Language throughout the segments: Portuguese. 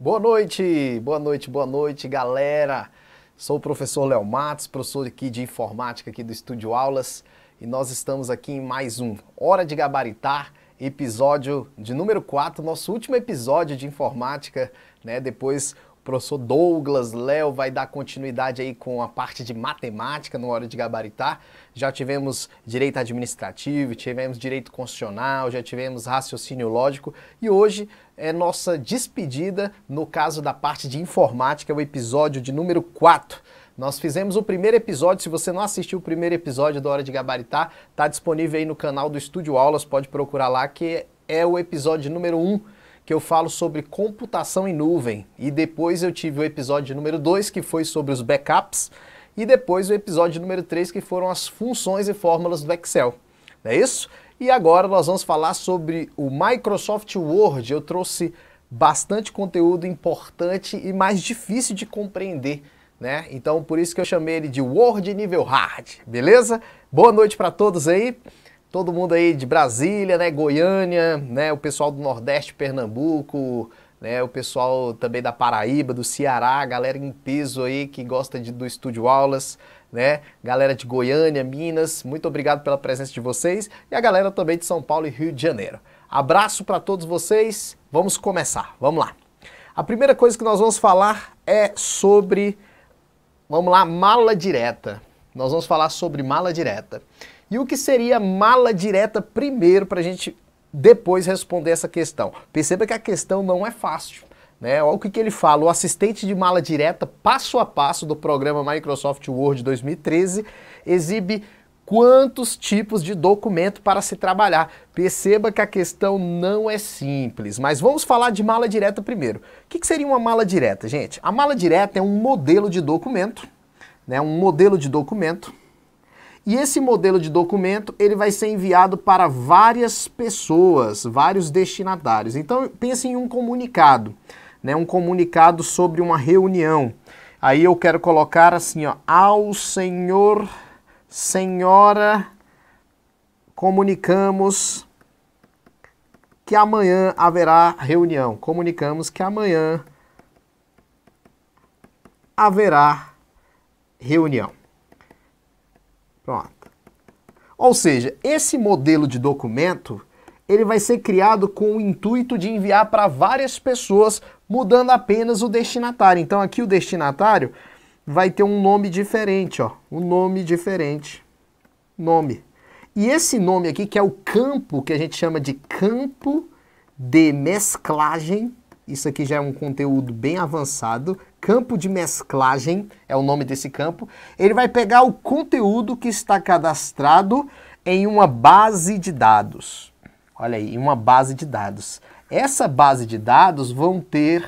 Boa noite, boa noite, boa noite, galera. Sou o professor Léo Matos, professor aqui de informática aqui do Estúdio Aulas, e nós estamos aqui em mais um Hora de Gabaritar, episódio de número 4, nosso último episódio de informática, né? Depois professor Douglas Léo vai dar continuidade aí com a parte de matemática no Hora de Gabaritar. Já tivemos direito administrativo, tivemos direito constitucional, já tivemos raciocínio lógico e hoje é nossa despedida no caso da parte de informática, o episódio de número 4. Nós fizemos o primeiro episódio, se você não assistiu o primeiro episódio da Hora de Gabaritar, tá disponível aí no canal do Estúdio Aulas, pode procurar lá que é o episódio número 1. Um que eu falo sobre computação em nuvem. E depois eu tive o episódio número 2, que foi sobre os backups, e depois o episódio número 3, que foram as funções e fórmulas do Excel. Não é isso? E agora nós vamos falar sobre o Microsoft Word. Eu trouxe bastante conteúdo importante e mais difícil de compreender, né? Então por isso que eu chamei ele de Word nível hard, beleza? Boa noite para todos aí todo mundo aí de Brasília, né, Goiânia, né, o pessoal do Nordeste, Pernambuco, né, o pessoal também da Paraíba, do Ceará, galera em peso aí que gosta de, do Estúdio Aulas, né, galera de Goiânia, Minas, muito obrigado pela presença de vocês e a galera também de São Paulo e Rio de Janeiro. Abraço para todos vocês, vamos começar, vamos lá. A primeira coisa que nós vamos falar é sobre, vamos lá, mala direta. Nós vamos falar sobre mala direta. E o que seria mala direta primeiro para a gente depois responder essa questão? Perceba que a questão não é fácil. Né? Olha o que, que ele fala, o assistente de mala direta, passo a passo do programa Microsoft Word 2013, exibe quantos tipos de documento para se trabalhar. Perceba que a questão não é simples, mas vamos falar de mala direta primeiro. O que, que seria uma mala direta, gente? A mala direta é um modelo de documento, né? um modelo de documento e esse modelo de documento, ele vai ser enviado para várias pessoas, vários destinatários. Então, pense em um comunicado, né? Um comunicado sobre uma reunião. Aí eu quero colocar assim, ó, ao senhor, senhora, comunicamos que amanhã haverá reunião. Comunicamos que amanhã haverá reunião. Pronto. Ou seja, esse modelo de documento, ele vai ser criado com o intuito de enviar para várias pessoas, mudando apenas o destinatário. Então aqui o destinatário vai ter um nome diferente, ó, um nome diferente. Nome. E esse nome aqui, que é o campo, que a gente chama de campo de mesclagem, isso aqui já é um conteúdo bem avançado. Campo de mesclagem é o nome desse campo. Ele vai pegar o conteúdo que está cadastrado em uma base de dados. Olha aí, em uma base de dados. Essa base de dados vão ter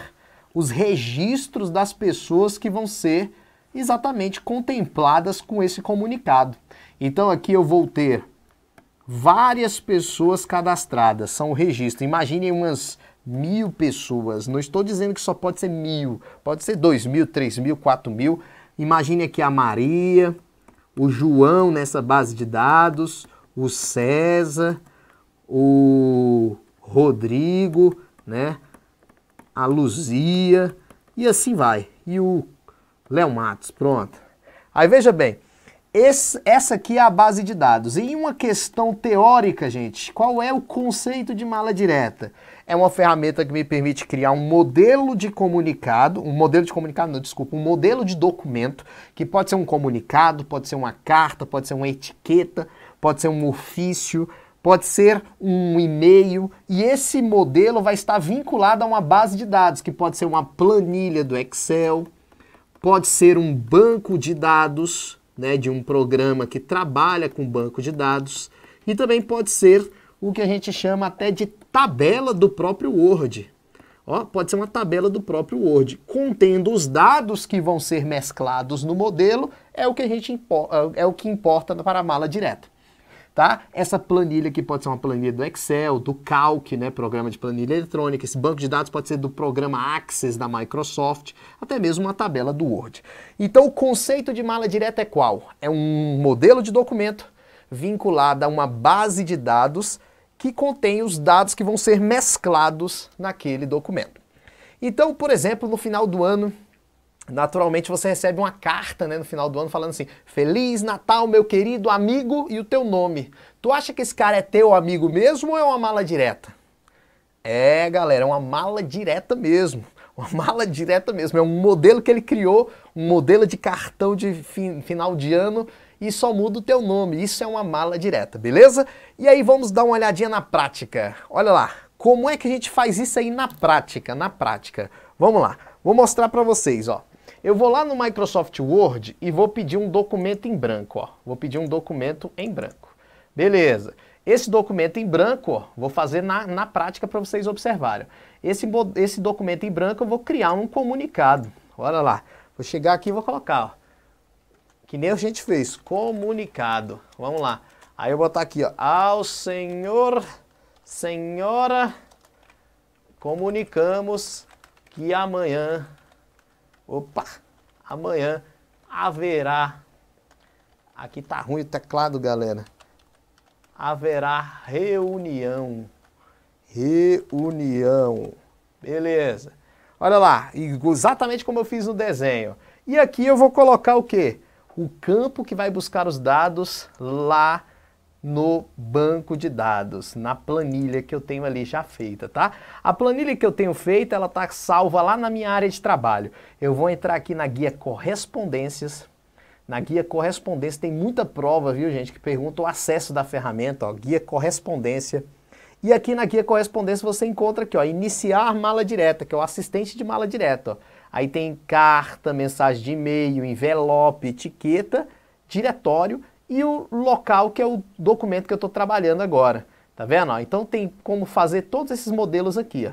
os registros das pessoas que vão ser exatamente contempladas com esse comunicado. Então aqui eu vou ter várias pessoas cadastradas, são o registro. Imaginem umas mil pessoas. Não estou dizendo que só pode ser mil, pode ser dois mil, três mil, quatro mil. Imagine aqui a Maria, o João nessa base de dados, o César, o Rodrigo, né? A Luzia e assim vai. E o Léo Matos, pronto. Aí veja bem, esse, essa aqui é a base de dados. E uma questão teórica, gente, qual é o conceito de mala direta? é uma ferramenta que me permite criar um modelo de comunicado, um modelo de comunicado, não, desculpa, um modelo de documento, que pode ser um comunicado, pode ser uma carta, pode ser uma etiqueta, pode ser um ofício, pode ser um e-mail, e esse modelo vai estar vinculado a uma base de dados, que pode ser uma planilha do Excel, pode ser um banco de dados, né, de um programa que trabalha com banco de dados, e também pode ser o que a gente chama até de tabela do próprio Word. Ó, pode ser uma tabela do próprio Word, contendo os dados que vão ser mesclados no modelo, é o que a gente é o que importa para a mala direta. Tá? Essa planilha aqui pode ser uma planilha do Excel, do Calc, né, programa de planilha eletrônica, esse banco de dados pode ser do programa Access da Microsoft, até mesmo uma tabela do Word. Então o conceito de mala direta é qual? É um modelo de documento vinculado a uma base de dados que contém os dados que vão ser mesclados naquele documento. Então, por exemplo, no final do ano, naturalmente você recebe uma carta né, no final do ano falando assim: Feliz Natal, meu querido amigo, e o teu nome. Tu acha que esse cara é teu amigo mesmo ou é uma mala direta? É, galera, é uma mala direta mesmo. Uma mala direta mesmo. É um modelo que ele criou, um modelo de cartão de final de ano e só muda o teu nome. Isso é uma mala direta, beleza? E aí vamos dar uma olhadinha na prática. Olha lá, como é que a gente faz isso aí na prática, na prática? Vamos lá, vou mostrar para vocês, ó. Eu vou lá no Microsoft Word e vou pedir um documento em branco, ó. Vou pedir um documento em branco. Beleza. Esse documento em branco, ó, vou fazer na, na prática para vocês observarem. Esse, esse documento em branco eu vou criar um comunicado. Olha lá, vou chegar aqui e vou colocar, ó que nem a gente fez, comunicado. Vamos lá. Aí eu vou botar aqui, ó, ao Senhor, Senhora, comunicamos que amanhã, opa, amanhã haverá, aqui tá ruim o teclado, galera, haverá reunião, reunião, beleza. Olha lá, exatamente como eu fiz no desenho. E aqui eu vou colocar o quê? o campo que vai buscar os dados lá no banco de dados, na planilha que eu tenho ali já feita, tá? A planilha que eu tenho feita, ela tá salva lá na minha área de trabalho. Eu vou entrar aqui na guia correspondências. Na guia correspondência tem muita prova, viu, gente, que pergunta o acesso da ferramenta, ó, guia correspondência. E aqui na guia correspondência você encontra aqui, ó, iniciar mala direta, que é o assistente de mala direta, ó. Aí tem carta, mensagem de e-mail, envelope, etiqueta, diretório e o local, que é o documento que eu estou trabalhando agora. Tá vendo? Então tem como fazer todos esses modelos aqui.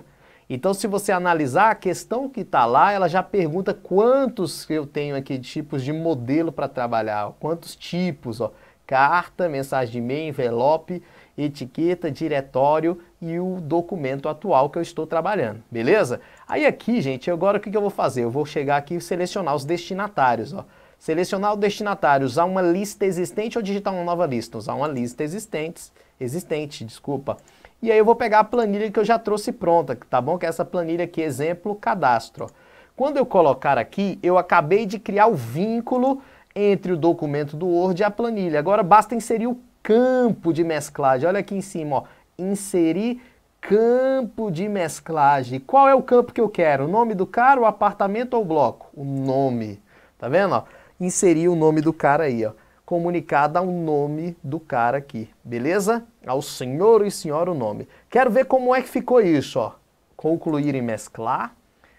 Então se você analisar a questão que está lá, ela já pergunta quantos eu tenho aqui de tipos de modelo para trabalhar, quantos tipos, ó. carta, mensagem de e-mail, envelope, etiqueta, diretório e o documento atual que eu estou trabalhando, beleza? Aí aqui, gente, agora o que, eu vou fazer? Eu vou chegar aqui e selecionar os destinatários, ó. Selecionar o destinatário, usar uma lista existente ou digitar uma nova lista? Usar uma lista existente, existente, desculpa. E aí eu vou pegar a planilha que eu já trouxe pronta, tá bom? Que é essa planilha aqui, exemplo, cadastro. Quando eu colocar aqui, eu acabei de criar o vínculo entre o documento do Word e a planilha. Agora basta inserir o campo de mesclagem. Olha aqui em cima, ó Inserir campo de mesclagem. Qual é o campo que eu quero? O nome do cara, o apartamento ou o bloco? O nome. Tá vendo? Ó? Inserir o nome do cara aí, ó. Comunicada o nome do cara aqui, beleza? Ao senhor e senhora o nome. Quero ver como é que ficou isso, ó. Concluir e mesclar.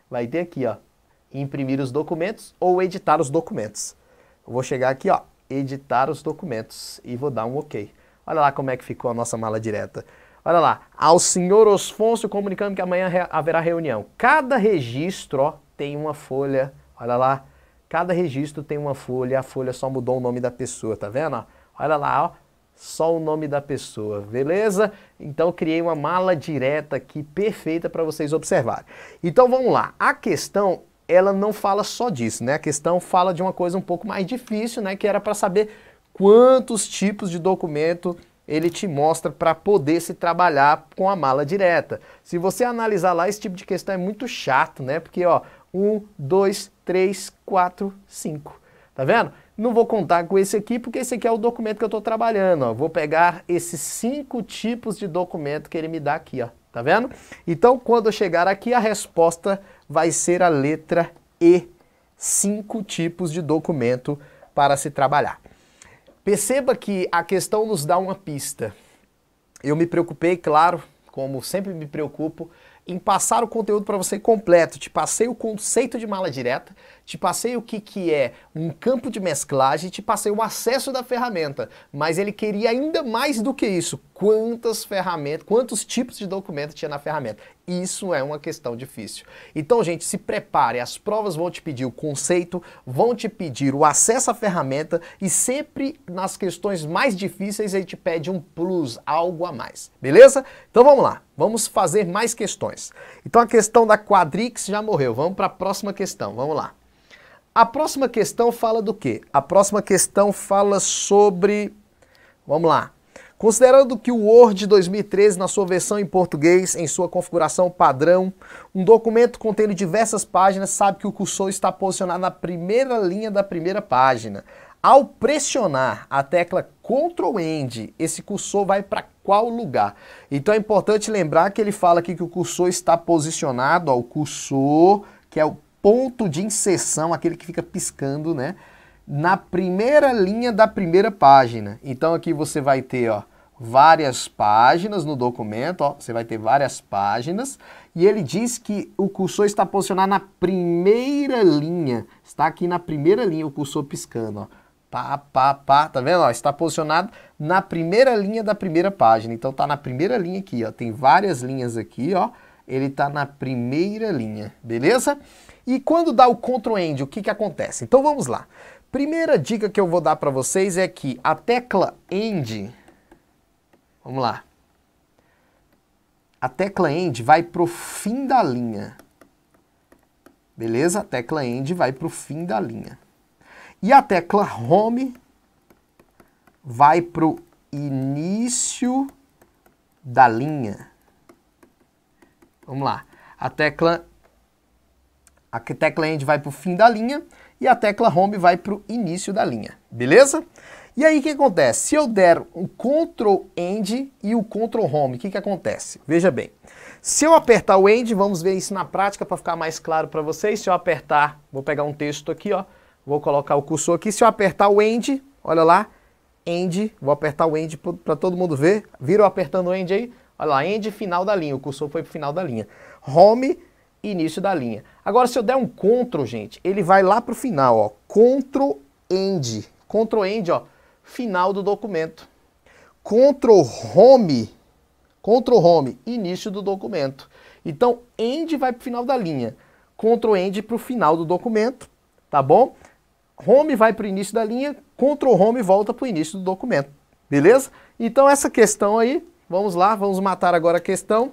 Vai ter aqui, ó. Imprimir os documentos ou editar os documentos. Eu vou chegar aqui, ó. Editar os documentos e vou dar um OK. Olha lá como é que ficou a nossa mala direta. Olha lá, ao senhor Osfonso comunicando que amanhã haverá reunião. Cada registro ó, tem uma folha, olha lá, cada registro tem uma folha, a folha só mudou o nome da pessoa, tá vendo? Olha lá, ó, só o nome da pessoa, beleza? Então criei uma mala direta aqui perfeita para vocês observarem. Então vamos lá, a questão ela não fala só disso, né? A questão fala de uma coisa um pouco mais difícil, né? Que era para saber quantos tipos de documento ele te mostra para poder se trabalhar com a mala direta. Se você analisar lá, esse tipo de questão é muito chato, né? Porque, ó, 1, 2, 3, 4, 5. Tá vendo? Não vou contar com esse aqui, porque esse aqui é o documento que eu estou trabalhando. Ó. Vou pegar esses cinco tipos de documento que ele me dá aqui, ó. Tá vendo? Então, quando eu chegar aqui, a resposta vai ser a letra E. Cinco tipos de documento para se trabalhar. Perceba que a questão nos dá uma pista. Eu me preocupei, claro, como sempre me preocupo, em passar o conteúdo para você completo. Te passei o conceito de mala direta, te passei o que, que é um campo de mesclagem, te passei o acesso da ferramenta, mas ele queria ainda mais do que isso, quantas ferramentas, quantos tipos de documento tinha na ferramenta. Isso é uma questão difícil. Então, gente, se prepare, as provas vão te pedir o conceito, vão te pedir o acesso à ferramenta e sempre nas questões mais difíceis ele te pede um plus, algo a mais. Beleza? Então vamos lá, vamos fazer mais questões. Então a questão da Quadrix já morreu, vamos para a próxima questão, vamos lá. A próxima questão fala do quê? A próxima questão fala sobre. Vamos lá. Considerando que o Word 2013, na sua versão em português, em sua configuração padrão, um documento contendo diversas páginas, sabe que o cursor está posicionado na primeira linha da primeira página. Ao pressionar a tecla Ctrl End, esse cursor vai para qual lugar? Então é importante lembrar que ele fala aqui que o cursor está posicionado, ó, o cursor, que é o ponto de inserção, aquele que fica piscando, né? Na primeira linha da primeira página. Então aqui você vai ter, ó, várias páginas no documento, ó, você vai ter várias páginas, e ele diz que o cursor está posicionado na primeira linha, está aqui na primeira linha o cursor piscando, ó. Pá, pá, pá, tá vendo? Ó, está posicionado na primeira linha da primeira página, então tá na primeira linha aqui, ó, tem várias linhas aqui, ó, ele tá na primeira linha, beleza? E quando dá o Ctrl End, o que, que acontece? Então vamos lá. Primeira dica que eu vou dar para vocês é que a tecla End, vamos lá, a tecla End vai para o fim da linha. Beleza? A tecla End vai para o fim da linha. E a tecla Home vai para o início da linha. Vamos lá. A tecla a tecla End vai para o fim da linha e a tecla Home vai para o início da linha, beleza? E aí o que acontece? Se eu der o Ctrl End e o Ctrl Home, o que, que acontece? Veja bem, se eu apertar o End, vamos ver isso na prática para ficar mais claro para vocês. Se eu apertar, vou pegar um texto aqui, ó, vou colocar o cursor aqui. Se eu apertar o End, olha lá, End, vou apertar o End para todo mundo ver. Viram apertando o End aí? Olha lá, End, final da linha, o cursor foi para o final da linha. Home, início da linha. Agora, se eu der um CTRL, gente, ele vai lá para o final, ó, CTRL END, CTRL END, ó, final do documento. CTRL HOME, CTRL HOME, início do documento. Então, END vai para o final da linha, CTRL END para o final do documento, tá bom? Home vai para o início da linha, CTRL Home volta para o início do documento, beleza? Então, essa questão aí, vamos lá, vamos matar agora a questão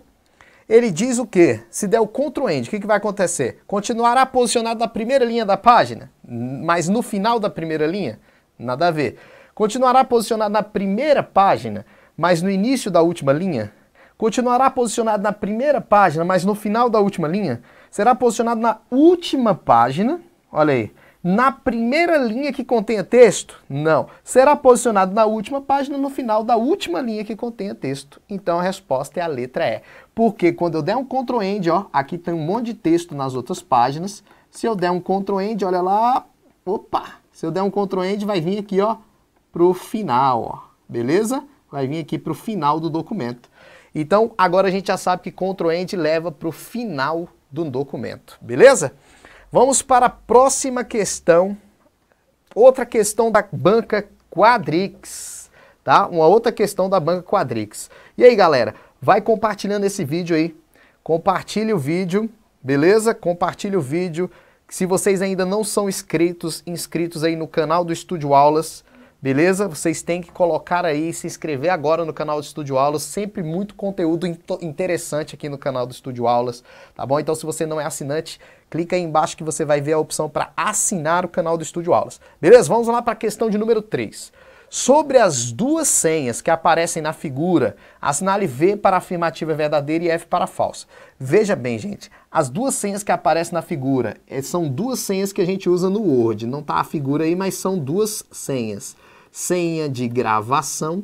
ele diz o quê? Se der o Ctrl End, o que, que vai acontecer? Continuará posicionado na primeira linha da página, mas no final da primeira linha? Nada a ver. Continuará posicionado na primeira página, mas no início da última linha? Continuará posicionado na primeira página, mas no final da última linha? Será posicionado na última página? Olha aí. Na primeira linha que contenha texto? Não. Será posicionado na última página, no final da última linha que contenha texto. Então a resposta é a letra E porque quando eu der um Ctrl End, ó, aqui tem um monte de texto nas outras páginas, se eu der um Ctrl End, olha lá, opa, se eu der um Ctrl End, vai vir aqui, ó, pro final, ó, beleza? Vai vir aqui pro final do documento. Então, agora a gente já sabe que Ctrl End leva pro final do documento, beleza? Vamos para a próxima questão, outra questão da banca Quadrix, tá? Uma outra questão da banca Quadrix. E aí, galera, Vai compartilhando esse vídeo aí. Compartilhe o vídeo, beleza? Compartilhe o vídeo. Se vocês ainda não são inscritos, inscritos aí no canal do Estúdio Aulas, beleza? Vocês têm que colocar aí, se inscrever agora no canal do Estúdio Aulas, sempre muito conteúdo interessante aqui no canal do Estúdio Aulas, tá bom? Então se você não é assinante, clica aí embaixo que você vai ver a opção para assinar o canal do Estúdio Aulas. Beleza? Vamos lá para a questão de número 3. Sobre as duas senhas que aparecem na figura, assinale V para afirmativa verdadeira e F para falsa. Veja bem, gente, as duas senhas que aparecem na figura eh, são duas senhas que a gente usa no Word. Não está a figura aí, mas são duas senhas. Senha de gravação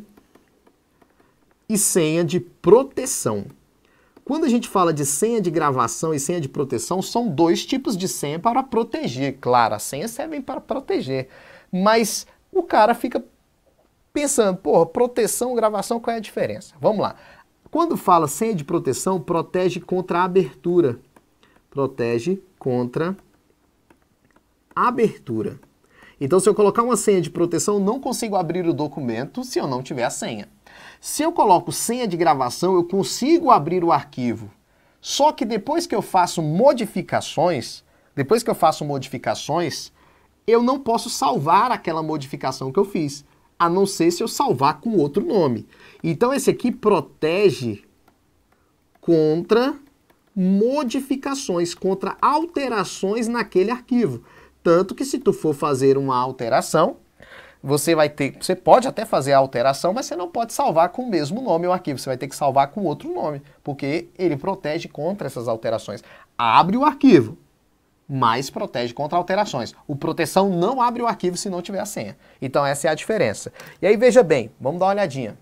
e senha de proteção. Quando a gente fala de senha de gravação e senha de proteção, são dois tipos de senha para proteger. Claro, as senhas servem para proteger, mas o cara fica pensando, porra, proteção, gravação, qual é a diferença? Vamos lá. Quando fala senha de proteção, protege contra a abertura. Protege contra abertura. Então, se eu colocar uma senha de proteção, não consigo abrir o documento se eu não tiver a senha. Se eu coloco senha de gravação, eu consigo abrir o arquivo. Só que depois que eu faço modificações, depois que eu faço modificações, eu não posso salvar aquela modificação que eu fiz a não ser se eu salvar com outro nome. Então esse aqui protege contra modificações, contra alterações naquele arquivo. Tanto que se tu for fazer uma alteração, você vai ter, você pode até fazer a alteração, mas você não pode salvar com o mesmo nome o arquivo, você vai ter que salvar com outro nome, porque ele protege contra essas alterações. Abre o arquivo, mas protege contra alterações. O proteção não abre o arquivo se não tiver a senha. Então essa é a diferença. E aí veja bem, vamos dar uma olhadinha.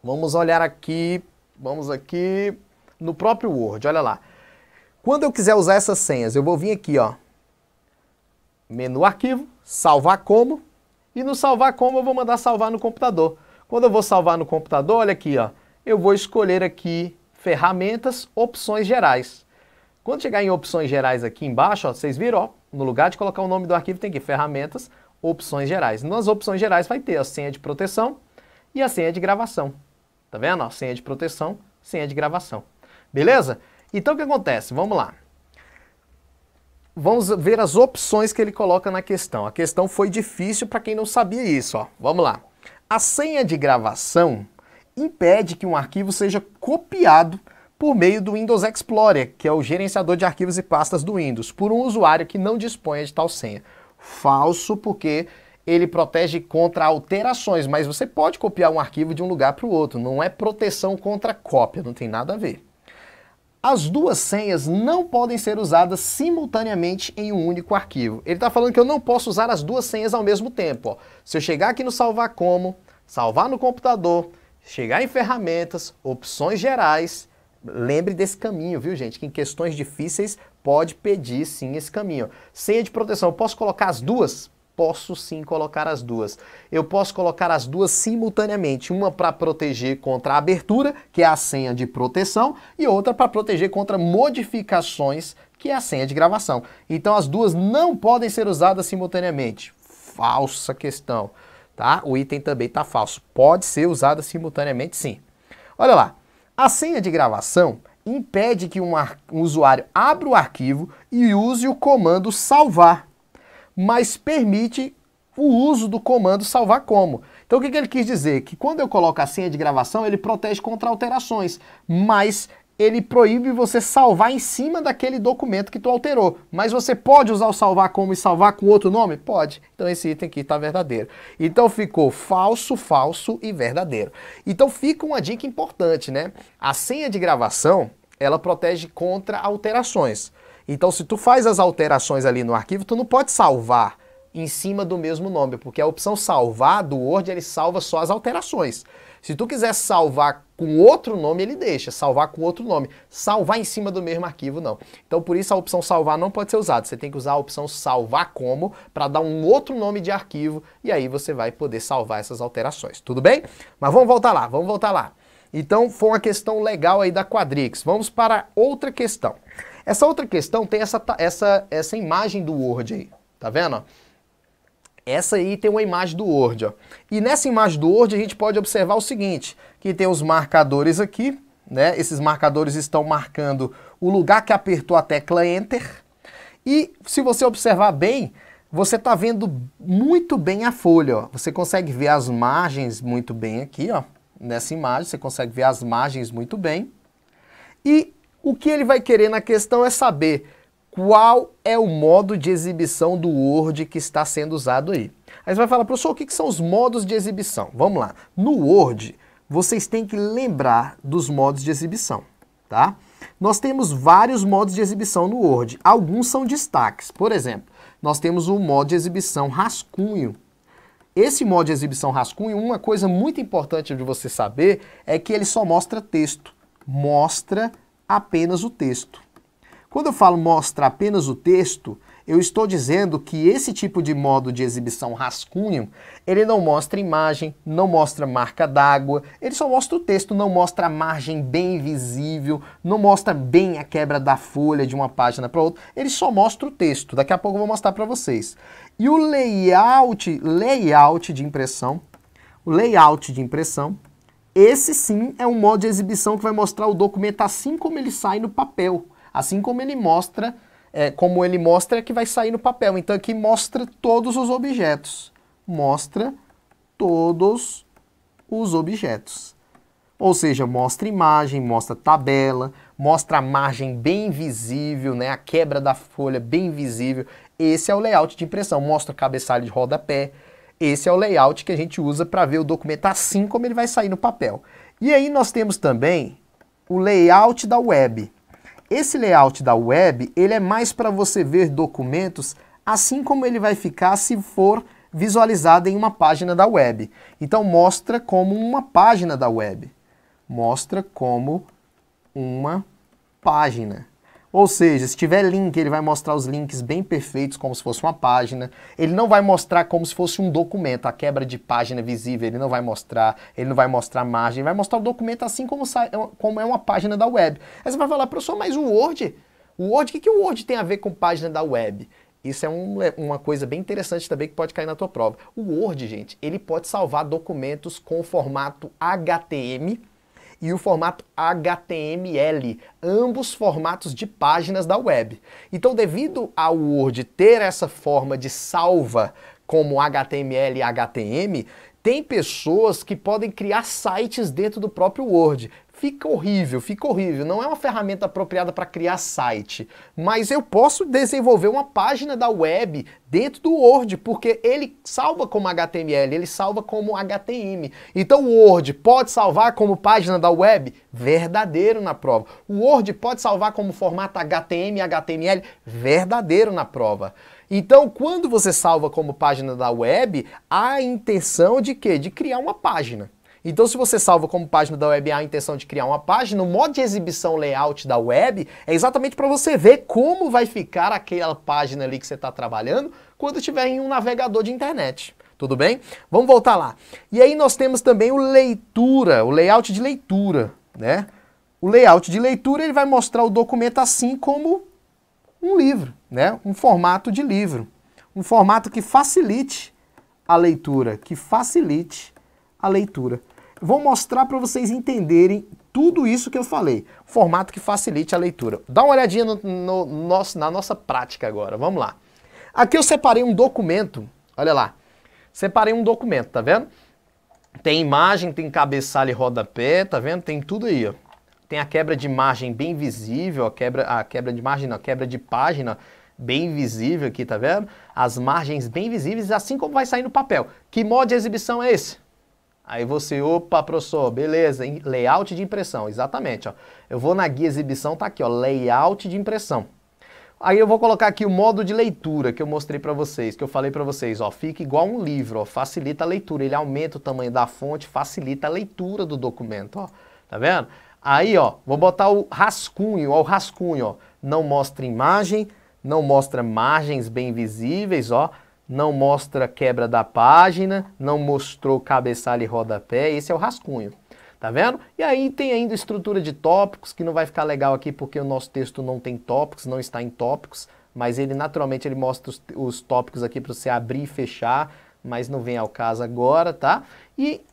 Vamos olhar aqui, vamos aqui no próprio Word, olha lá. Quando eu quiser usar essas senhas, eu vou vir aqui, ó, menu arquivo, salvar como, e no salvar como eu vou mandar salvar no computador. Quando eu vou salvar no computador, olha aqui, ó, eu vou escolher aqui ferramentas, opções gerais. Quando chegar em opções gerais aqui embaixo, ó, vocês viram, ó, no lugar de colocar o nome do arquivo tem que ferramentas, opções gerais. Nas opções gerais vai ter a senha de proteção e a senha de gravação. Tá vendo? Ó, senha de proteção, senha de gravação. Beleza? Então o que acontece? Vamos lá. Vamos ver as opções que ele coloca na questão. A questão foi difícil para quem não sabia isso. Ó. Vamos lá. A senha de gravação impede que um arquivo seja copiado por meio do Windows Explorer, que é o gerenciador de arquivos e pastas do Windows, por um usuário que não disponha de tal senha. Falso, porque ele protege contra alterações, mas você pode copiar um arquivo de um lugar para o outro, não é proteção contra cópia, não tem nada a ver. As duas senhas não podem ser usadas simultaneamente em um único arquivo. Ele está falando que eu não posso usar as duas senhas ao mesmo tempo. Ó. Se eu chegar aqui no salvar como, salvar no computador, chegar em ferramentas, opções gerais Lembre desse caminho, viu, gente? Que em questões difíceis pode pedir sim esse caminho. Senha de proteção, posso colocar as duas? Posso sim colocar as duas. Eu posso colocar as duas simultaneamente, uma para proteger contra a abertura, que é a senha de proteção, e outra para proteger contra modificações, que é a senha de gravação. Então as duas não podem ser usadas simultaneamente. Falsa questão, tá? O item também está falso. Pode ser usada simultaneamente, sim. Olha lá, a senha de gravação impede que um, um, usuário abra o arquivo e use o comando salvar, mas permite o uso do comando salvar como. Então o que, que ele quis dizer? Que quando eu coloco a senha de gravação, ele protege contra alterações, mas ele proíbe você salvar em cima daquele documento que tu alterou. Mas você pode usar o salvar como e salvar com outro nome? Pode. Então esse item aqui está verdadeiro. Então ficou falso, falso e verdadeiro. Então fica uma dica importante, né? A senha de gravação, ela protege contra alterações. Então se tu faz as alterações ali no arquivo, tu não pode salvar em cima do mesmo nome, porque a opção salvar do Word, ele salva só as alterações. Se tu quiser salvar com outro nome, ele deixa. Salvar com outro nome. Salvar em cima do mesmo arquivo, não. Então, por isso, a opção salvar não pode ser usada. Você tem que usar a opção salvar como para dar um outro nome de arquivo e aí você vai poder salvar essas alterações. Tudo bem? Mas vamos voltar lá, vamos voltar lá. Então, foi uma questão legal aí da Quadrix. Vamos para outra questão. Essa outra questão tem essa, essa, essa imagem do Word aí. Tá vendo? Essa aí tem uma imagem do Word. Ó. E nessa imagem do Word a gente pode observar o seguinte, que tem os marcadores aqui, né? Esses marcadores estão marcando o lugar que apertou a tecla Enter. E se você observar bem, você está vendo muito bem a folha. Ó. Você consegue ver as margens muito bem aqui, ó. Nessa imagem você consegue ver as margens muito bem. E o que ele vai querer na questão é saber qual é o modo de exibição do Word que está sendo usado aí. Aí você vai falar, professor, o que, que são os modos de exibição? Vamos lá. No Word, vocês têm que lembrar dos modos de exibição, tá? Nós temos vários modos de exibição no Word. Alguns são destaques. Por exemplo, nós temos o modo de exibição rascunho. Esse modo de exibição rascunho, uma coisa muito importante de você saber é que ele só mostra texto. Mostra apenas o texto. Quando eu falo mostra apenas o texto, eu estou dizendo que esse tipo de modo de exibição rascunho, ele não mostra imagem, não mostra marca d'água, ele só mostra o texto, não mostra a margem bem visível, não mostra bem a quebra da folha de uma página para outra, ele só mostra o texto. Daqui a pouco eu vou mostrar para vocês. E o layout, layout de impressão, o layout de impressão, esse sim é um modo de exibição que vai mostrar o documento assim como ele sai no papel. Assim como ele mostra, é, como ele mostra que vai sair no papel. Então aqui mostra todos os objetos. Mostra todos os objetos. Ou seja, mostra imagem, mostra tabela, mostra a margem bem visível, né? a quebra da folha bem visível. Esse é o layout de impressão, mostra o cabeçalho de rodapé. Esse é o layout que a gente usa para ver o documento assim como ele vai sair no papel. E aí nós temos também o layout da web. Esse layout da web, ele é mais para você ver documentos assim como ele vai ficar se for visualizado em uma página da web. Então mostra como uma página da web. Mostra como uma página. Ou seja, se tiver link, ele vai mostrar os links bem perfeitos, como se fosse uma página. Ele não vai mostrar como se fosse um documento, a quebra de página visível, ele não vai mostrar, ele não vai mostrar margem, ele vai mostrar o documento assim como, é como é uma página da web. Aí você vai falar, professor, mas o Word? O Word, o que, que o Word tem a ver com página da web? Isso é um, uma coisa bem interessante também que pode cair na tua prova. O Word, gente, ele pode salvar documentos com formato HTML e o formato HTML, ambos formatos de páginas da web. Então, devido ao Word ter essa forma de salva como HTML e HTM, tem pessoas que podem criar sites dentro do próprio Word, fica horrível, fica horrível. Não é uma ferramenta apropriada para criar site, mas eu posso desenvolver uma página da web dentro do Word, porque ele salva como HTML, ele salva como HTML. Então o Word pode salvar como página da web? Verdadeiro na prova. O Word pode salvar como formato HTML, HTML? Verdadeiro na prova. Então, quando você salva como página da web, há a intenção de quê? De criar uma página. Então, se você salva como página da web a intenção de criar uma página, o modo de exibição layout da web é exatamente para você ver como vai ficar aquela página ali que você está trabalhando quando estiver em um navegador de internet. Tudo bem? Vamos voltar lá. E aí nós temos também o leitura, o layout de leitura, né? O layout de leitura ele vai mostrar o documento assim como um livro, né? Um formato de livro, um formato que facilite a leitura, que facilite a leitura vou mostrar para vocês entenderem tudo isso que eu falei. Formato que facilite a leitura. Dá uma olhadinha no, no, nosso, na nossa prática agora, vamos lá. Aqui eu separei um documento, olha lá. Separei um documento, tá vendo? Tem imagem, tem cabeçalho e rodapé, tá vendo? Tem tudo aí, ó. Tem a quebra de margem bem visível, a quebra, a quebra de margem, não, a quebra de página bem visível aqui, tá vendo? As margens bem visíveis, assim como vai sair no papel. Que modo de exibição é esse? Aí você, opa, professor, beleza, layout de impressão, exatamente, ó. Eu vou na guia exibição, tá aqui, ó, layout de impressão. Aí eu vou colocar aqui o modo de leitura que eu mostrei para vocês, que eu falei para vocês, ó, fica igual um livro, ó, facilita a leitura, ele aumenta o tamanho da fonte, facilita a leitura do documento, ó. Tá vendo? Aí, ó, vou botar o rascunho, ó, o rascunho, ó. Não mostra imagem, não mostra margens bem visíveis, ó não mostra quebra da página, não mostrou cabeçalho e rodapé, esse é o rascunho. Tá vendo? E aí tem ainda estrutura de tópicos, que não vai ficar legal aqui porque o nosso texto não tem tópicos, não está em tópicos, mas ele naturalmente ele mostra os, os tópicos aqui para você abrir e fechar, mas não vem ao caso agora, tá? E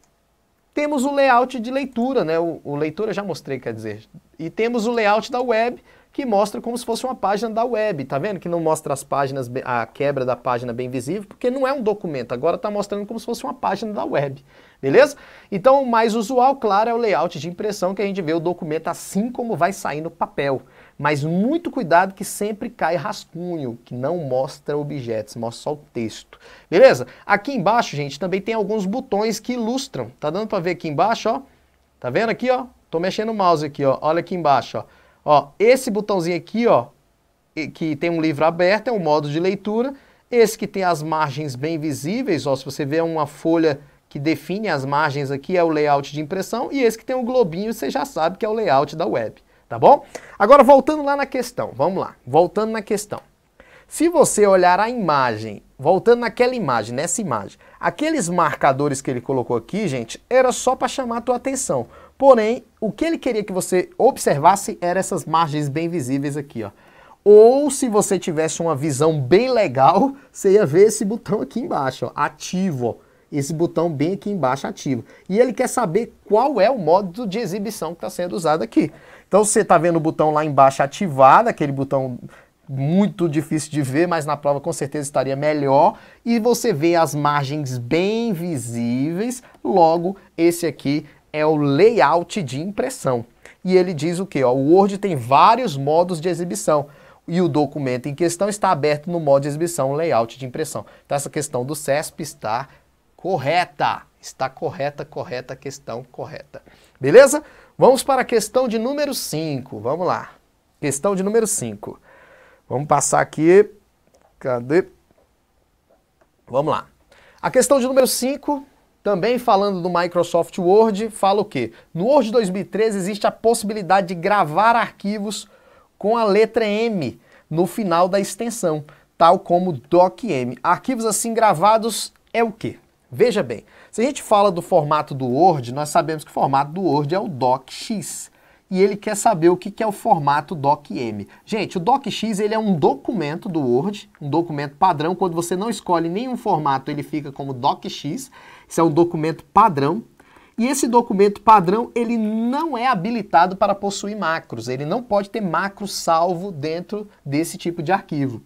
temos o layout de leitura, né? O, o leitura já mostrei, quer dizer. E temos o layout da web, que mostra como se fosse uma página da web, tá vendo? Que não mostra as páginas, a quebra da página bem visível, porque não é um documento, agora está mostrando como se fosse uma página da web, beleza? Então o mais usual, claro, é o layout de impressão que a gente vê o documento assim como vai sair no papel. Mas muito cuidado que sempre cai rascunho, que não mostra objetos, mostra só o texto. Beleza? Aqui embaixo, gente, também tem alguns botões que ilustram. Tá dando para ver aqui embaixo, ó? Tá vendo aqui, ó? Tô mexendo o mouse aqui, ó. Olha aqui embaixo, ó. Ó, esse botãozinho aqui, ó, que tem um livro aberto, é um modo de leitura. Esse que tem as margens bem visíveis, ó, se você vê uma folha que define as margens aqui, é o layout de impressão. E esse que tem um globinho, você já sabe que é o layout da web, tá bom? Agora, voltando lá na questão, vamos lá. Voltando na questão. Se você olhar a imagem, voltando naquela imagem, nessa imagem, aqueles marcadores que ele colocou aqui, gente, era só para chamar a tua atenção. Porém, o que ele queria que você observasse eram essas margens bem visíveis aqui, ó. Ou se você tivesse uma visão bem legal, você ia ver esse botão aqui embaixo, ó, ativo, ó. Esse botão bem aqui embaixo ativo. E ele quer saber qual é o modo de exibição que está sendo usado aqui. Então você está vendo o botão lá embaixo ativado, aquele botão muito difícil de ver, mas na prova com certeza estaria melhor. E você vê as margens bem visíveis, logo esse aqui é o layout de impressão. E ele diz o que? O Word tem vários modos de exibição e o documento em questão está aberto no modo de exibição, layout de impressão. Então essa questão do CESP está correta. Está correta, correta, questão correta. Beleza? Vamos para a questão de número 5. Vamos lá. Questão de número 5. Vamos passar aqui. Cadê? Vamos lá. A questão de número 5 também falando do Microsoft Word, fala o quê? No Word 2013 existe a possibilidade de gravar arquivos com a letra M no final da extensão, tal como DocM. Arquivos assim gravados é o quê? Veja bem, se a gente fala do formato do Word, nós sabemos que o formato do Word é o DocX. E ele quer saber o que é o formato DocM. Gente, o DocX ele é um documento do Word, um documento padrão. Quando você não escolhe nenhum formato, ele fica como DocX. Isso é um documento padrão. E esse documento padrão, ele não é habilitado para possuir macros. Ele não pode ter macro salvo dentro desse tipo de arquivo.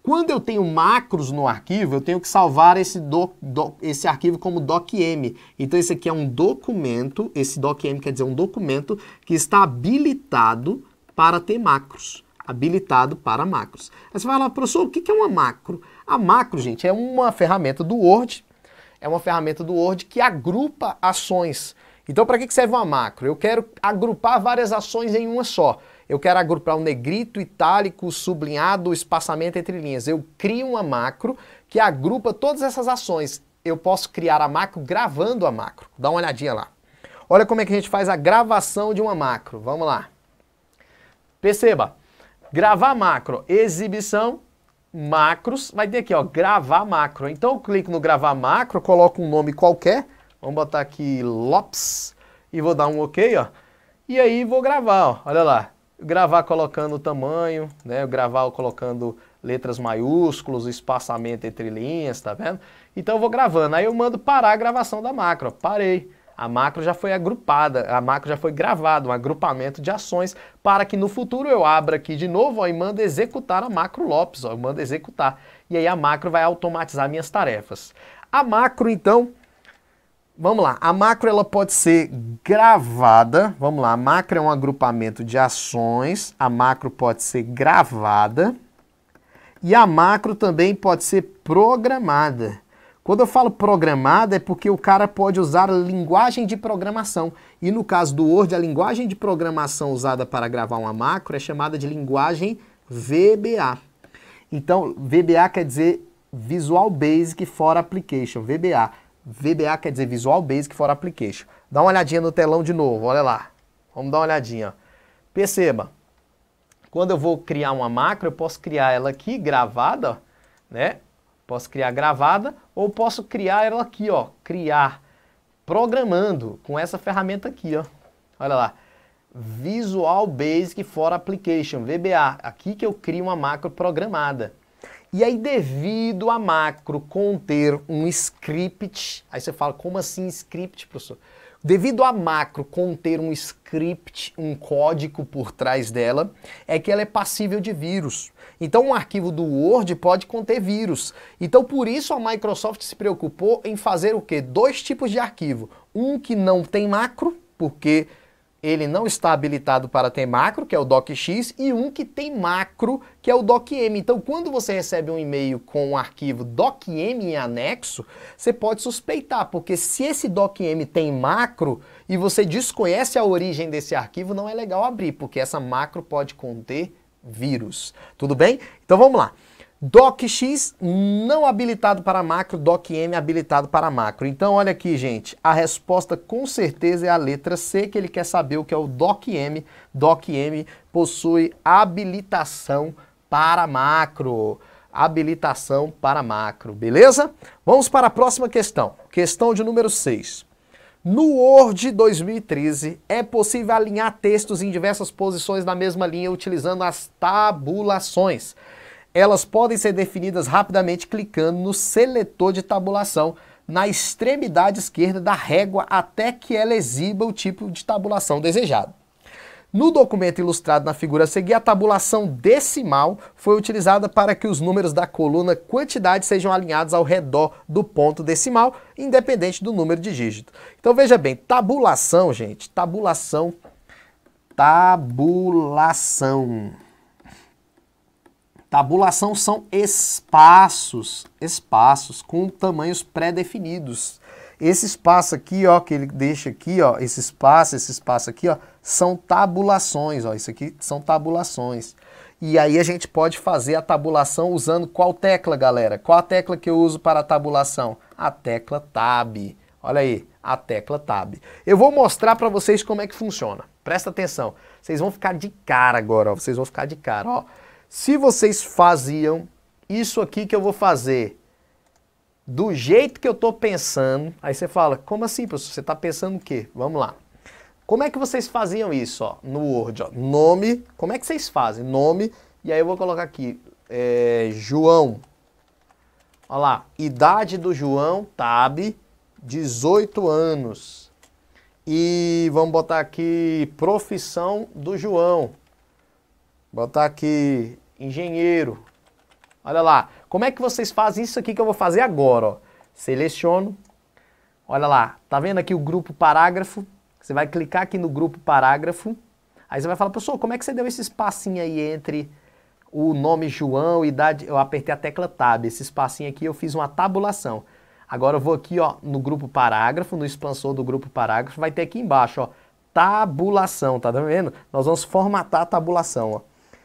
Quando eu tenho macros no arquivo, eu tenho que salvar esse, doc, esse arquivo como docm. Então, esse aqui é um documento, esse docm quer dizer um documento que está habilitado para ter macros. Habilitado para macros. Aí você vai lá, ah, professor, o que é uma macro? A macro, gente, é uma ferramenta do Word é uma ferramenta do Word que agrupa ações. Então, para que serve uma macro? Eu quero agrupar várias ações em uma só. Eu quero agrupar o um negrito, itálico, sublinhado, espaçamento entre linhas. Eu crio uma macro que agrupa todas essas ações. Eu posso criar a macro gravando a macro. Dá uma olhadinha lá. Olha como é que a gente faz a gravação de uma macro. Vamos lá. Perceba, gravar macro, exibição, macros, vai ter aqui, ó, gravar macro. Então eu clico no gravar macro, coloco um nome qualquer, vamos botar aqui Lopes, e vou dar um OK, ó. E aí vou gravar, ó, olha lá. Gravar colocando o tamanho, né? Gravar colocando letras maiúsculas, espaçamento entre linhas, tá vendo? Então eu vou gravando. Aí eu mando parar a gravação da macro, ó, parei. A macro já foi agrupada, a macro já foi gravada, um agrupamento de ações para que no futuro eu abra aqui de novo ó, e mando executar a macro Lopes, ó, eu mando executar. E aí a macro vai automatizar minhas tarefas. A macro, então, vamos lá, a macro ela pode ser gravada, vamos lá, a macro é um agrupamento de ações, a macro pode ser gravada e a macro também pode ser programada. Quando eu falo programada é porque o cara pode usar linguagem de programação. E no caso do Word, a linguagem de programação usada para gravar uma macro é chamada de linguagem VBA. Então, VBA quer dizer Visual Basic for Application, VBA. VBA quer dizer Visual Basic for Application. Dá uma olhadinha no telão de novo, olha lá. Vamos dar uma olhadinha. Perceba, quando eu vou criar uma macro, eu posso criar ela aqui, gravada, né? Posso criar gravada ou posso criar ela aqui, ó, criar programando com essa ferramenta aqui, ó. Olha lá. Visual Basic for Application, VBA. Aqui que eu crio uma macro programada. E aí, devido a macro conter um script, aí você fala, como assim script, professor? Devido a macro conter um script, um código por trás dela, é que ela é passível de vírus. Então, um arquivo do Word pode conter vírus. Então, por isso a Microsoft se preocupou em fazer o quê? Dois tipos de arquivo. Um que não tem macro, porque ele não está habilitado para ter macro, que é o docx, e um que tem macro, que é o docm. Então, quando você recebe um e-mail com um arquivo docm em anexo, você pode suspeitar, porque se esse docm tem macro e você desconhece a origem desse arquivo, não é legal abrir, porque essa macro pode conter vírus. Tudo bem? Então vamos lá. DocX não habilitado para macro, DocM habilitado para macro. Então olha aqui, gente, a resposta com certeza é a letra C, que ele quer saber o que é o DocM. DocM possui habilitação para macro. Habilitação para macro, beleza? Vamos para a próxima questão. Questão de número 6. No Word 2013, é possível alinhar textos em diversas posições na mesma linha utilizando as tabulações. Elas podem ser definidas rapidamente clicando no seletor de tabulação na extremidade esquerda da régua até que ela exiba o tipo de tabulação desejado. No documento ilustrado na figura a seguir, a tabulação decimal foi utilizada para que os números da coluna quantidade sejam alinhados ao redor do ponto decimal, independente do número de dígito. Então veja bem, tabulação, gente, tabulação, tabulação. Tabulação são espaços, espaços com tamanhos pré-definidos. Esse espaço aqui, ó, que ele deixa aqui, ó, esse espaço, esse espaço aqui, ó, são tabulações, ó, isso aqui são tabulações. E aí a gente pode fazer a tabulação usando qual tecla, galera? Qual a tecla que eu uso para a tabulação? A tecla Tab. Olha aí, a tecla Tab. Eu vou mostrar para vocês como é que funciona. Presta atenção. Vocês vão ficar de cara agora, ó. Vocês vão ficar de cara, ó. Se vocês faziam isso aqui que eu vou fazer do jeito que eu estou pensando. Aí você fala, como assim, professor? Você está pensando o quê? Vamos lá. Como é que vocês faziam isso ó, no Word? Ó? Nome, como é que vocês fazem? Nome, e aí eu vou colocar aqui, é, João. Olha lá, idade do João, tab, 18 anos. E vamos botar aqui, profissão do João. Botar aqui, engenheiro. Olha lá, como é que vocês fazem isso aqui que eu vou fazer agora? Ó? Seleciono, olha lá, tá vendo aqui o grupo parágrafo? Você vai clicar aqui no grupo parágrafo, aí você vai falar, pessoal, como é que você deu esse espacinho aí entre o nome João e idade? Eu apertei a tecla Tab, esse espacinho aqui eu fiz uma tabulação. Agora eu vou aqui ó, no grupo parágrafo, no expansor do grupo parágrafo, vai ter aqui embaixo, ó, tabulação, tá vendo? Nós vamos formatar a tabulação, ó.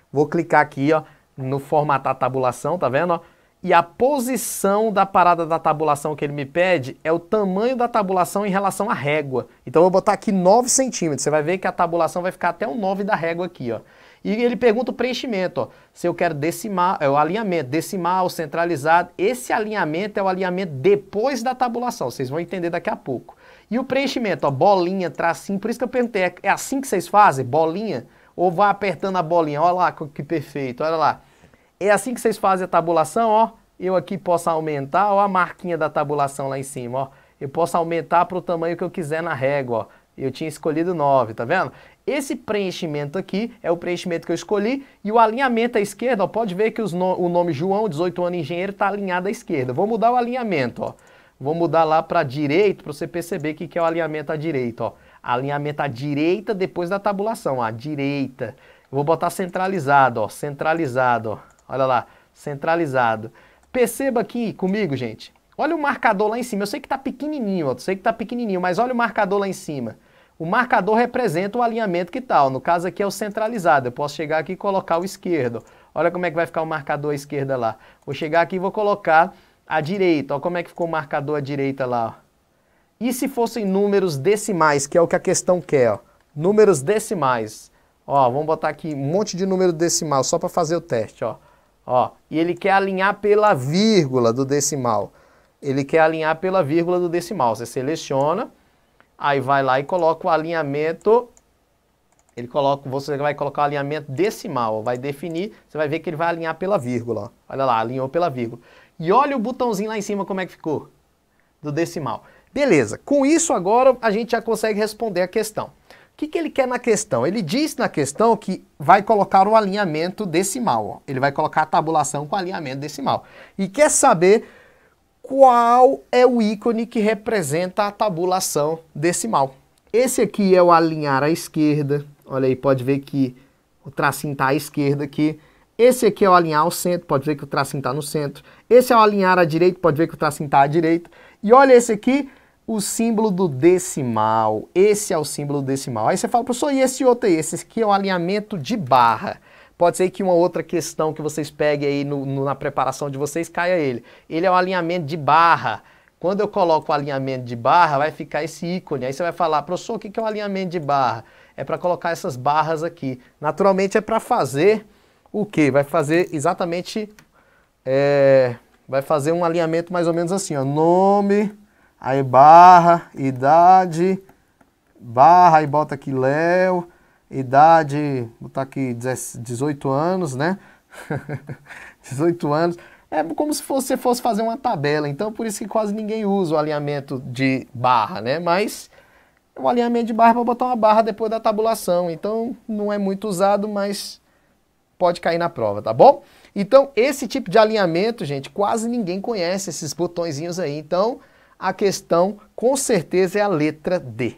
Vou clicar aqui, ó, no formatar tabulação, tá vendo? Ó? E a posição da parada da tabulação que ele me pede é o tamanho da tabulação em relação à régua. Então eu vou botar aqui 9 centímetros. Você vai ver que a tabulação vai ficar até o 9 da régua aqui, ó. E ele pergunta o preenchimento, ó. Se eu quero decimar é o alinhamento, decimal, centralizado. Esse alinhamento é o alinhamento depois da tabulação. Vocês vão entender daqui a pouco. E o preenchimento, ó, bolinha, tracinho. Por isso que eu perguntei, é, é assim que vocês fazem? Bolinha? Ou vai apertando a bolinha? Olha lá que perfeito, olha lá. É assim que vocês fazem a tabulação, ó. Eu aqui posso aumentar, ó a marquinha da tabulação lá em cima, ó. Eu posso aumentar para o tamanho que eu quiser na régua, ó. Eu tinha escolhido 9, tá vendo? Esse preenchimento aqui é o preenchimento que eu escolhi e o alinhamento à esquerda, ó, pode ver que no, o nome João, 18 anos engenheiro, está alinhado à esquerda. Vou mudar o alinhamento, ó. Vou mudar lá para direito para você perceber o que, que é o alinhamento à direita, ó. Alinhamento à direita depois da tabulação, ó, à direita. vou botar centralizado, ó, centralizado, ó. Olha lá, centralizado. Perceba aqui comigo, gente. Olha o marcador lá em cima. Eu sei que está pequenininho, ó, eu sei que está pequenininho, mas olha o marcador lá em cima. O marcador representa o alinhamento que tal. Tá, no caso aqui é o centralizado. Eu posso chegar aqui e colocar o esquerdo. Olha como é que vai ficar o marcador à esquerda lá. Vou chegar aqui e vou colocar a direita. Olha como é que ficou o marcador à direita lá. Ó. E se fossem números decimais, que é o que a questão quer, ó. Números decimais. Ó, vamos botar aqui um monte de número decimal só para fazer o teste, ó. Ó, e ele quer alinhar pela vírgula do decimal. Ele quer alinhar pela vírgula do decimal. Você seleciona, aí vai lá e coloca o alinhamento. Ele coloca, você vai colocar o alinhamento decimal, vai definir, você vai ver que ele vai alinhar pela vírgula. Olha lá, alinhou pela vírgula. E olha o botãozinho lá em cima como é que ficou do decimal. Beleza, com isso agora a gente já consegue responder a questão que, que ele quer na questão? Ele diz na questão que vai colocar o alinhamento decimal. Ó. Ele vai colocar a tabulação com alinhamento decimal. E quer saber qual é o ícone que representa a tabulação decimal. Esse aqui é o alinhar à esquerda. Olha aí, pode ver que o tracinho está à esquerda aqui. Esse aqui é o alinhar ao centro, pode ver que o tracinho está no centro. Esse é o alinhar à direita, pode ver que o tracinho está à direita. E olha esse aqui, o símbolo do decimal. Esse é o símbolo decimal. Aí você fala, professor, e esse outro aí? Esse aqui é o alinhamento de barra. Pode ser que uma outra questão que vocês peguem aí no, no, na preparação de vocês caia ele. Ele é um alinhamento de barra. Quando eu coloco o alinhamento de barra, vai ficar esse ícone. Aí você vai falar, professor, o que é o alinhamento de barra? É para colocar essas barras aqui. Naturalmente é para fazer o quê? Vai fazer exatamente... É, vai fazer um alinhamento mais ou menos assim, ó. Nome aí barra, idade, barra, e bota aqui Léo, idade, botar aqui 18 anos, né? 18 anos. É como se você fosse fazer uma tabela, então por isso que quase ninguém usa o alinhamento de barra, né? Mas o alinhamento de barra é para botar uma barra depois da tabulação, então não é muito usado, mas pode cair na prova, tá bom? Então, esse tipo de alinhamento, gente, quase ninguém conhece esses botõezinhos aí, então a questão com certeza é a letra D.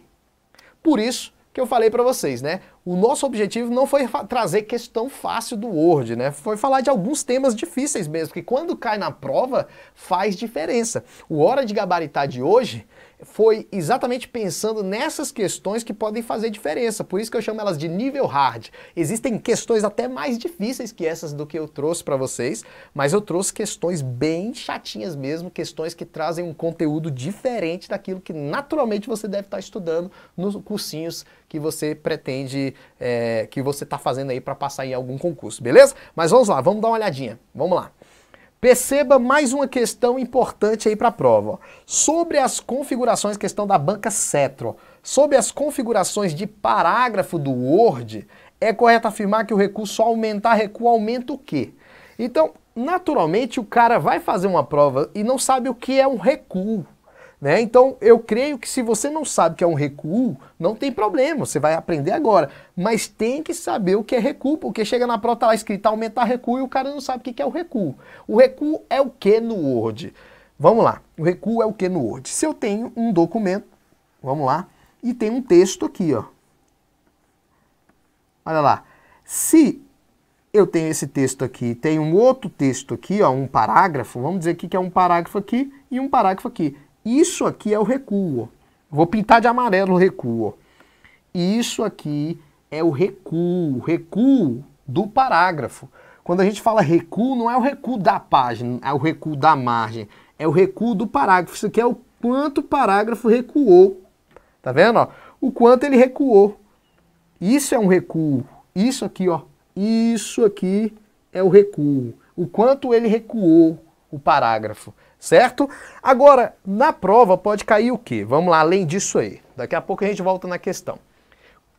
Por isso que eu falei para vocês, né? O nosso objetivo não foi trazer questão fácil do Word, né? Foi falar de alguns temas difíceis mesmo, que quando cai na prova faz diferença. O Hora de Gabaritar de hoje foi exatamente pensando nessas questões que podem fazer diferença. Por isso que eu chamo elas de nível hard. Existem questões até mais difíceis que essas do que eu trouxe para vocês, mas eu trouxe questões bem chatinhas mesmo, questões que trazem um conteúdo diferente daquilo que naturalmente você deve estar tá estudando nos cursinhos que você pretende, é, que você está fazendo aí para passar em algum concurso, beleza? Mas vamos lá, vamos dar uma olhadinha. Vamos lá. Perceba mais uma questão importante aí para a prova. Ó. Sobre as configurações, questão da banca cetro, sobre as configurações de parágrafo do Word, é correto afirmar que o recurso aumentar recuo aumenta o quê? Então, naturalmente, o cara vai fazer uma prova e não sabe o que é um recuo. Né? Então, eu creio que se você não sabe que é um recuo, não tem problema, você vai aprender agora. Mas tem que saber o que é recuo, porque chega na prova tá lá escrito aumentar recuo e o cara não sabe o que é o recuo. O recuo é o que no Word? Vamos lá, o recuo é o que no Word? Se eu tenho um documento, vamos lá, e tem um texto aqui, ó. Olha lá, se eu tenho esse texto aqui, tem um outro texto aqui, ó, um parágrafo, vamos dizer que é um parágrafo aqui e um parágrafo aqui. Isso aqui é o recuo. Vou pintar de amarelo o recuo. Isso aqui é o recuo, recuo do parágrafo. Quando a gente fala recuo, não é o recuo da página, é o recuo da margem, é o recuo do parágrafo. Isso aqui é o quanto o parágrafo recuou. Tá vendo? Ó? O quanto ele recuou. Isso é um recuo. Isso aqui, ó. Isso aqui é o recuo. O quanto ele recuou o parágrafo, certo? Agora, na prova pode cair o quê? Vamos lá, além disso aí. Daqui a pouco a gente volta na questão.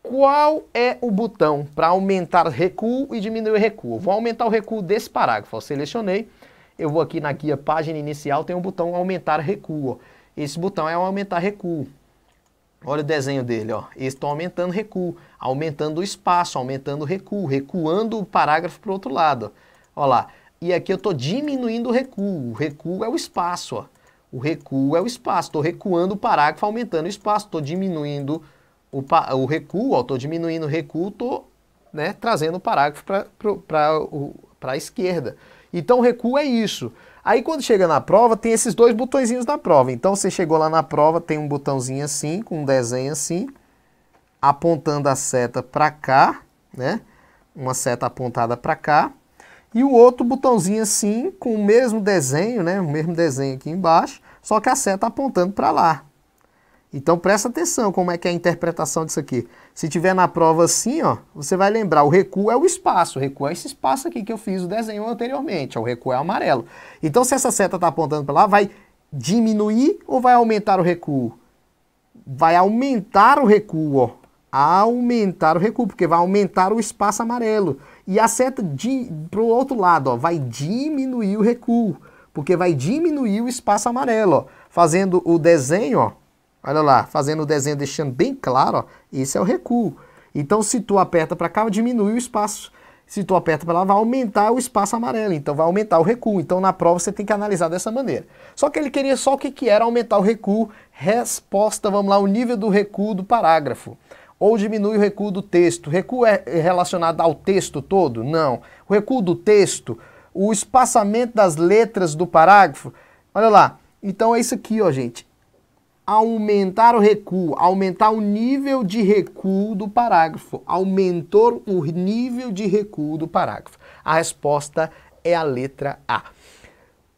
Qual é o botão para aumentar recuo e diminuir recuo? Eu vou aumentar o recuo desse parágrafo. Eu selecionei, eu vou aqui na guia página inicial, tem um botão aumentar recuo. Esse botão é aumentar recuo. Olha o desenho dele, ó. Estou aumentando recuo, aumentando o espaço, aumentando recuo, recuando o parágrafo para o outro lado. Olha lá. E aqui eu estou diminuindo o recuo. O recuo é o espaço, ó. O recuo é o espaço. Estou recuando o parágrafo, aumentando o espaço. Estou diminuindo o, o recuo, estou diminuindo o recuo, estou né, trazendo o parágrafo para a esquerda. Então, recuo é isso. Aí, quando chega na prova, tem esses dois botõezinhos da prova. Então, você chegou lá na prova, tem um botãozinho assim, com um desenho assim, apontando a seta para cá, né? Uma seta apontada para cá. E o outro botãozinho assim, com o mesmo desenho, né? O mesmo desenho aqui embaixo, só que a seta tá apontando para lá. Então presta atenção como é que é a interpretação disso aqui. Se tiver na prova assim, ó, você vai lembrar, o recuo é o espaço, o recuo é esse espaço aqui que eu fiz o desenho anteriormente, ó, o recuo é amarelo. Então se essa seta está apontando para lá, vai diminuir ou vai aumentar o recuo? Vai aumentar o recuo, ó a aumentar o recuo, porque vai aumentar o espaço amarelo. E a seta para o outro lado ó, vai diminuir o recuo, porque vai diminuir o espaço amarelo. Ó, fazendo o desenho, ó, olha lá, fazendo o desenho, deixando bem claro, ó, esse é o recuo. Então, se tu aperta para cá, diminui o espaço. Se tu aperta para lá, vai aumentar o espaço amarelo, então vai aumentar o recuo. Então, na prova, você tem que analisar dessa maneira. Só que ele queria só o que, que era aumentar o recuo. Resposta, vamos lá, o nível do recuo do parágrafo ou diminui o recuo do texto. Recuo é, é relacionado ao texto todo? Não. O recuo do texto, o espaçamento das letras do parágrafo. Olha lá. Então é isso aqui, ó, gente. Aumentar o recuo, aumentar o nível de recuo do parágrafo. Aumentou o nível de recuo do parágrafo. A resposta é a letra A.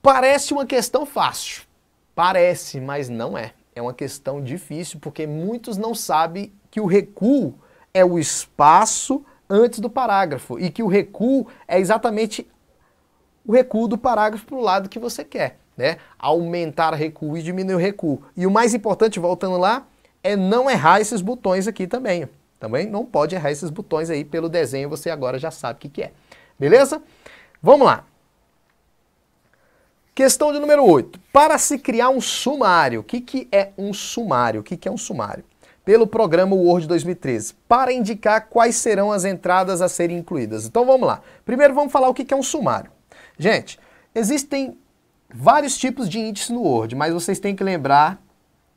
Parece uma questão fácil. Parece, mas não é. É uma questão difícil porque muitos não sabem que o recuo é o espaço antes do parágrafo e que o recuo é exatamente o recuo do parágrafo para o lado que você quer, né? Aumentar recuo e diminuir recuo. E o mais importante, voltando lá, é não errar esses botões aqui também. Também não pode errar esses botões aí pelo desenho, você agora já sabe o que, que é. Beleza? Vamos lá. Questão de número 8. Para se criar um sumário, o que, que é um sumário? O que, que é um sumário? pelo programa Word 2013, para indicar quais serão as entradas a serem incluídas. Então vamos lá. Primeiro vamos falar o que é um sumário. Gente, existem vários tipos de índice no Word, mas vocês têm que lembrar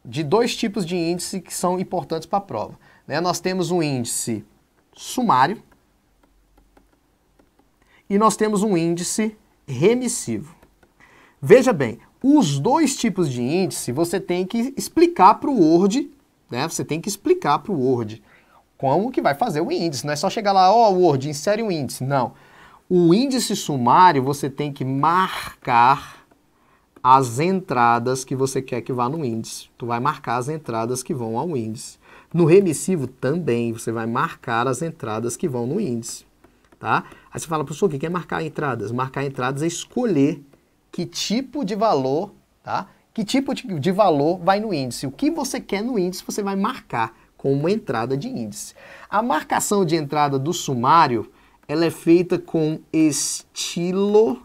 de dois tipos de índice que são importantes para a prova. Né? Nós temos um índice sumário e nós temos um índice remissivo. Veja bem, os dois tipos de índice você tem que explicar para o Word né? Você tem que explicar para o Word como que vai fazer o índice. Não é só chegar lá, ó, oh, Word, insere um índice. Não. O índice sumário você tem que marcar as entradas que você quer que vá no índice. Tu vai marcar as entradas que vão ao índice. No remissivo também, você vai marcar as entradas que vão no índice. Tá? Aí você fala, professor, o que é marcar entradas? Marcar entradas é escolher que tipo de valor tá? Que tipo de valor vai no índice? O que você quer no índice, você vai marcar como entrada de índice. A marcação de entrada do sumário, ela é feita com estilo,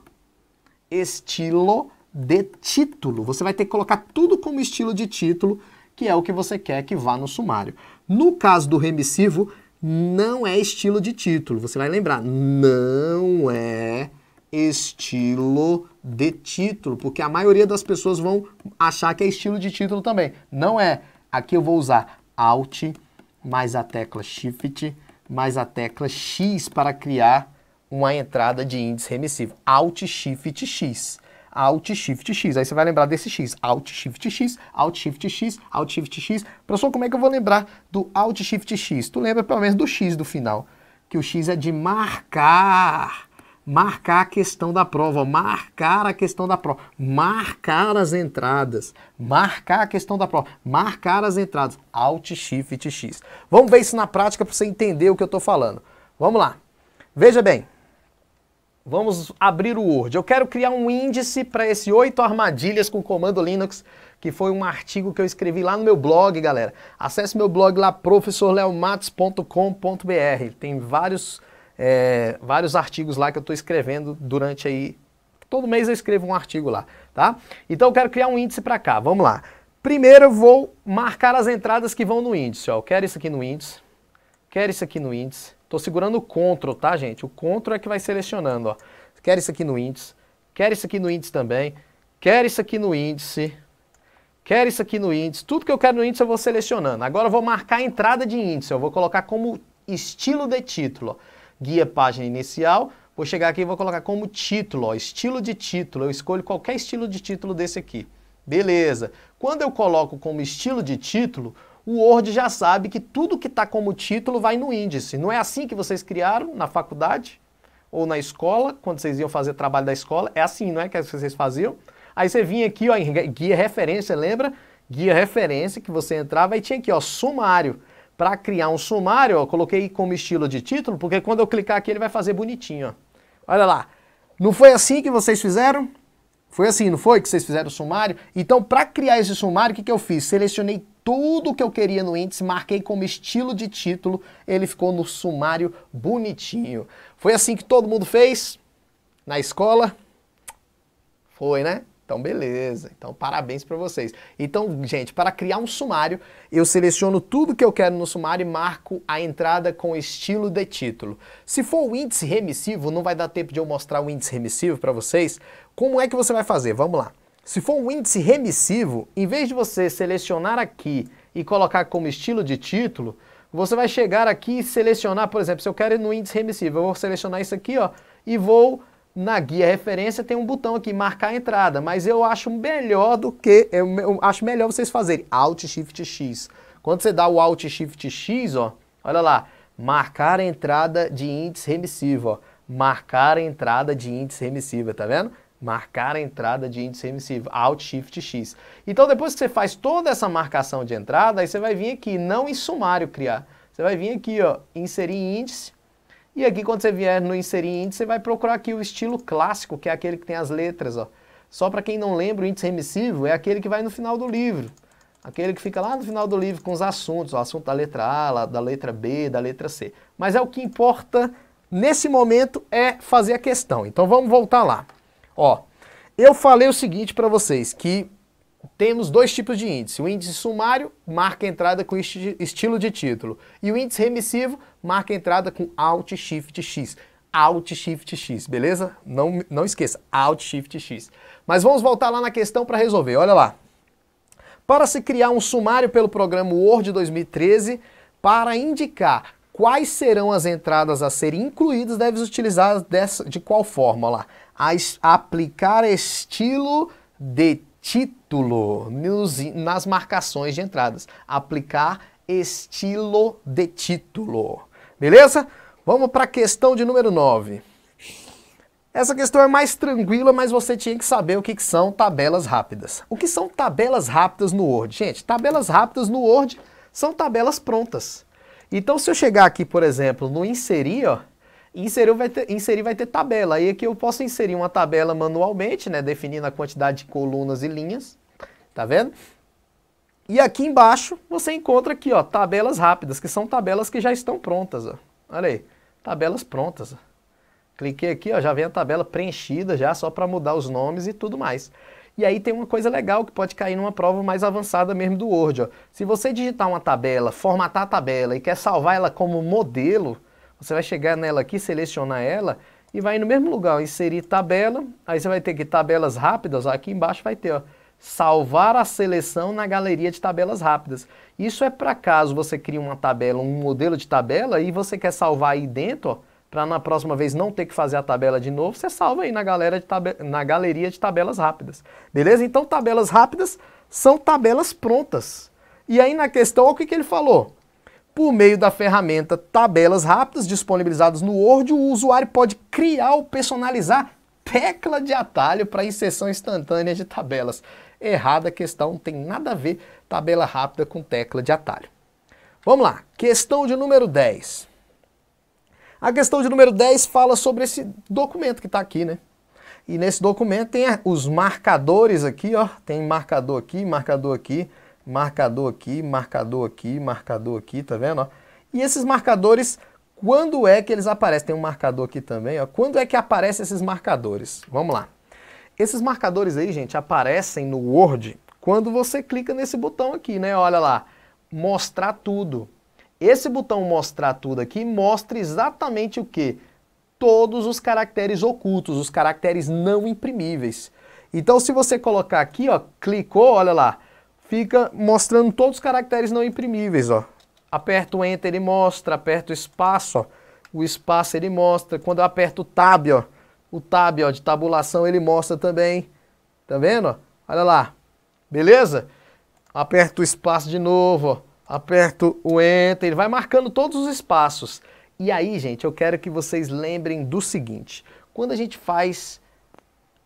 estilo de título. Você vai ter que colocar tudo como estilo de título, que é o que você quer que vá no sumário. No caso do remissivo, não é estilo de título. Você vai lembrar, não é estilo de título, porque a maioria das pessoas vão achar que é estilo de título também. Não é. Aqui eu vou usar Alt mais a tecla Shift mais a tecla X para criar uma entrada de índice remissivo. Alt Shift X. Alt Shift X. Aí você vai lembrar desse X. Alt Shift X, Alt Shift X, Alt Shift X. Professor, como é que eu vou lembrar do Alt Shift X? Tu lembra pelo menos do X do final, que o X é de marcar marcar a questão da prova, marcar a questão da prova, marcar as entradas, marcar a questão da prova, marcar as entradas, Alt Shift X. Vamos ver isso na prática para você entender o que eu estou falando. Vamos lá. Veja bem. Vamos abrir o Word. Eu quero criar um índice para esse oito armadilhas com comando Linux, que foi um artigo que eu escrevi lá no meu blog, galera. Acesse meu blog lá, professorleomatos.com.br. Tem vários é, vários artigos lá que eu estou escrevendo durante aí. Todo mês eu escrevo um artigo lá, tá? Então eu quero criar um índice para cá, vamos lá. Primeiro eu vou marcar as entradas que vão no índice, ó. Eu quero isso aqui no índice, quero isso aqui no índice. Estou segurando o CTRL, tá, gente? O CTRL é que vai selecionando, ó. Quero isso aqui no índice, quero isso aqui no índice também, quero isso aqui no índice, quero isso aqui no índice. Tudo que eu quero no índice eu vou selecionando. Agora eu vou marcar a entrada de índice, eu vou colocar como estilo de título, ó guia página inicial. Vou chegar aqui e vou colocar como título, ó, estilo de título. Eu escolho qualquer estilo de título desse aqui. Beleza. Quando eu coloco como estilo de título, o Word já sabe que tudo que está como título vai no índice. Não é assim que vocês criaram na faculdade? Ou na escola, quando vocês iam fazer trabalho da escola? É assim, não é que vocês faziam? Aí você vinha aqui, ó, em guia referência, lembra? Guia referência, que você entrava e tinha aqui, ó, sumário para criar um sumário, eu coloquei como estilo de título, porque quando eu clicar aqui ele vai fazer bonitinho. Ó. Olha lá. Não foi assim que vocês fizeram? Foi assim, não foi? Que vocês fizeram o sumário? Então, para criar esse sumário, o que, que eu fiz? Selecionei tudo o que eu queria no índice, marquei como estilo de título, ele ficou no sumário bonitinho. Foi assim que todo mundo fez? Na escola? Foi, né? Então, beleza. Então, parabéns para vocês. Então, gente, para criar um sumário, eu seleciono tudo que eu quero no sumário e marco a entrada com estilo de título. Se for o índice remissivo, não vai dar tempo de eu mostrar o índice remissivo para vocês. Como é que você vai fazer? Vamos lá. Se for um índice remissivo, em vez de você selecionar aqui e colocar como estilo de título, você vai chegar aqui e selecionar, por exemplo, se eu quero ir no índice remissivo, eu vou selecionar isso aqui, ó, e vou na guia referência tem um botão aqui, marcar a entrada, mas eu acho melhor do que, eu, eu acho melhor vocês fazerem Alt Shift X. Quando você dá o Alt Shift X, ó, olha lá, marcar a entrada de índice remissivo, ó, marcar a entrada de índice remissivo, tá vendo? Marcar a entrada de índice remissivo, Alt Shift X. Então depois que você faz toda essa marcação de entrada, aí você vai vir aqui, não em sumário criar, você vai vir aqui, ó, inserir índice, e aqui quando você vier no inserir índice, você vai procurar aqui o estilo clássico, que é aquele que tem as letras, ó. Só para quem não lembra, o índice remissivo é aquele que vai no final do livro. Aquele que fica lá no final do livro com os assuntos, o assunto da letra A, da letra B, da letra C. Mas é o que importa nesse momento é fazer a questão. Então vamos voltar lá. Ó, eu falei o seguinte para vocês, que temos dois tipos de índice. O índice sumário marca entrada com esti estilo de título. E o índice remissivo marca entrada com Alt Shift X. Alt Shift X, beleza? Não, não esqueça, Alt Shift X. Mas vamos voltar lá na questão para resolver. Olha lá. Para se criar um sumário pelo programa Word 2013 para indicar quais serão as entradas a serem incluídas, deves utilizar dessa, de qual fórmula aplicar estilo de título título, nos, nas marcações de entradas. Aplicar estilo de título. Beleza? Vamos para a questão de número 9. Essa questão é mais tranquila, mas você tinha que saber o que, que são tabelas rápidas. O que são tabelas rápidas no Word? Gente, tabelas rápidas no Word são tabelas prontas. Então, se eu chegar aqui, por exemplo, no inserir, ó, inserir vai ter, inserir vai ter tabela. Aí aqui eu posso inserir uma tabela manualmente, né, definindo a quantidade de colunas e linhas tá vendo? E aqui embaixo você encontra aqui, ó, tabelas rápidas, que são tabelas que já estão prontas, ó. Olha aí, tabelas prontas. Ó. Cliquei aqui, ó, já vem a tabela preenchida já, só para mudar os nomes e tudo mais. E aí tem uma coisa legal que pode cair numa prova mais avançada mesmo do Word. Ó. Se você digitar uma tabela, formatar a tabela e quer salvar ela como modelo, você vai chegar nela aqui, selecionar ela e vai no mesmo lugar, ó, inserir tabela, aí você vai ter que tabelas rápidas, ó, aqui embaixo vai ter, ó, salvar a seleção na galeria de tabelas rápidas. Isso é para caso você crie uma tabela, um modelo de tabela e você quer salvar aí dentro, para na próxima vez não ter que fazer a tabela de novo, você salva aí na, galera tabe... na galeria de tabelas rápidas. Beleza? Então tabelas rápidas são tabelas prontas. E aí na questão, o que, que ele falou? Por meio da ferramenta tabelas rápidas disponibilizadas no Word, o usuário pode criar ou personalizar tecla de atalho para inserção instantânea de tabelas errada a questão, não tem nada a ver tabela rápida com tecla de atalho. Vamos lá, questão de número 10. A questão de número 10 fala sobre esse documento que está aqui, né? E nesse documento tem os marcadores aqui, ó. Tem marcador aqui, marcador aqui, marcador aqui, marcador aqui, marcador aqui, tá vendo? Ó? E esses marcadores, quando é que eles aparecem? Tem um marcador aqui também, ó. Quando é que aparecem esses marcadores? Vamos lá. Esses marcadores aí, gente, aparecem no Word quando você clica nesse botão aqui, né? Olha lá, mostrar tudo. Esse botão mostrar tudo aqui mostra exatamente o que? Todos os caracteres ocultos, os caracteres não imprimíveis. Então se você colocar aqui, ó, clicou, olha lá, fica mostrando todos os caracteres não imprimíveis, ó. Aperto o Enter ele mostra, aperto o espaço, ó, o espaço ele mostra. Quando eu aperto o Tab, ó, o tab ó, de tabulação ele mostra também. Tá vendo? Olha lá. Beleza? Aperto o espaço de novo, ó. aperto o Enter, ele vai marcando todos os espaços. E aí, gente, eu quero que vocês lembrem do seguinte. Quando a gente faz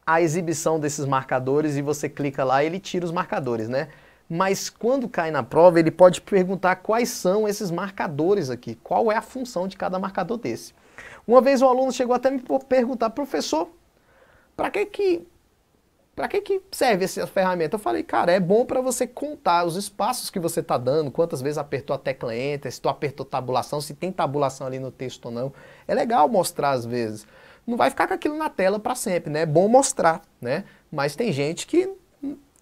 a exibição desses marcadores e você clica lá, ele tira os marcadores, né? Mas quando cai na prova, ele pode perguntar quais são esses marcadores aqui, qual é a função de cada marcador desse. Uma vez um aluno chegou até me perguntar, professor, para que que para que, que serve essa ferramenta? Eu falei, cara, é bom para você contar os espaços que você está dando, quantas vezes apertou a tecla Enter, se tu apertou tabulação, se tem tabulação ali no texto ou não. É legal mostrar às vezes. Não vai ficar com aquilo na tela para sempre, né? É bom mostrar, né? Mas tem gente que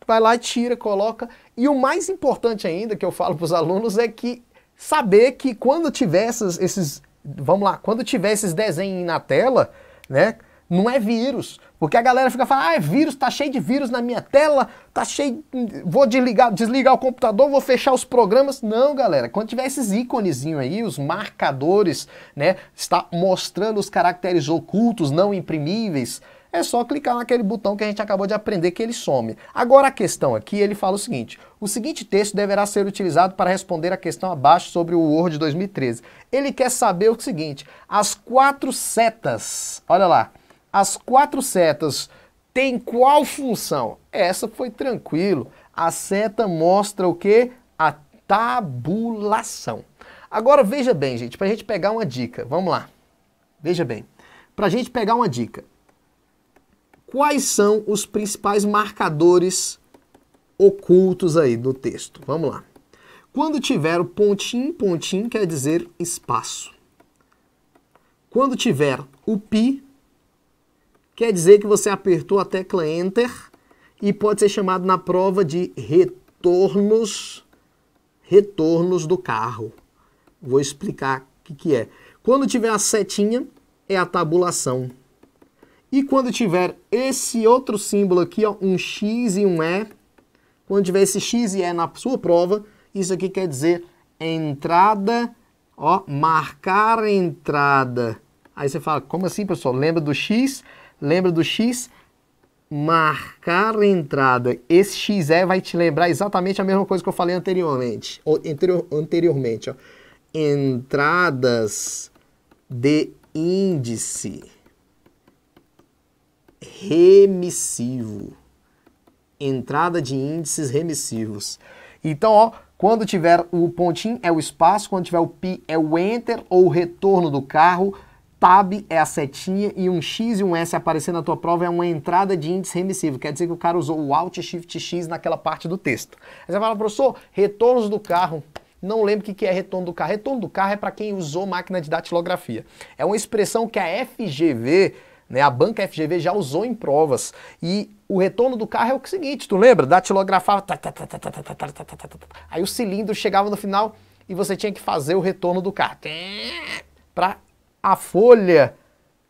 vai lá, tira, coloca. E o mais importante ainda que eu falo para os alunos é que saber que quando tiver essas, esses vamos lá, quando tiver esses desenhos na tela, né? Não é vírus, porque a galera fica falando, ah, é vírus, tá cheio de vírus na minha tela, tá cheio, vou desligar, desligar o computador, vou fechar os programas. Não, galera, quando tiver esses íconezinhos aí, os marcadores, né, está mostrando os caracteres ocultos, não imprimíveis, é só clicar naquele botão que a gente acabou de aprender que ele some. Agora a questão aqui, ele fala o seguinte, o seguinte texto deverá ser utilizado para responder a questão abaixo sobre o Word 2013. Ele quer saber o seguinte, as quatro setas, olha lá, as quatro setas têm qual função? Essa foi tranquilo, a seta mostra o que? A tabulação. Agora veja bem, gente, para a gente pegar uma dica, vamos lá. Veja bem, para a gente pegar uma dica, quais são os principais marcadores ocultos aí do texto. Vamos lá. Quando tiver o pontinho, pontinho quer dizer espaço. Quando tiver o pi, quer dizer que você apertou a tecla Enter e pode ser chamado na prova de retornos, retornos do carro. Vou explicar o que, que é. Quando tiver a setinha, é a tabulação. E quando tiver esse outro símbolo aqui, ó, um X e um E, quando tiver esse X e E na sua prova, isso aqui quer dizer entrada, ó, marcar a entrada. Aí você fala, como assim, pessoal? Lembra do X? Lembra do X? Marcar a entrada. Esse XE vai te lembrar exatamente a mesma coisa que eu falei anteriormente. Ou, anterior, anteriormente, ó. Entradas de índice remissivo. Entrada de índices remissivos. Então, ó, quando tiver o pontinho é o espaço, quando tiver o pi é o enter ou o retorno do carro, tab é a setinha e um x e um s aparecendo na tua prova é uma entrada de índice remissivo. Quer dizer que o cara usou o alt shift x naquela parte do texto. Aí você fala, professor, retornos do carro. Não lembro o que é retorno do carro. Retorno do carro é para quem usou máquina de datilografia. É uma expressão que a FGV né? A banca FGV já usou em provas. E o retorno do carro é o seguinte, tu lembra? Datilografava, aí o cilindro chegava no final e você tinha que fazer o retorno do carro. Para a folha,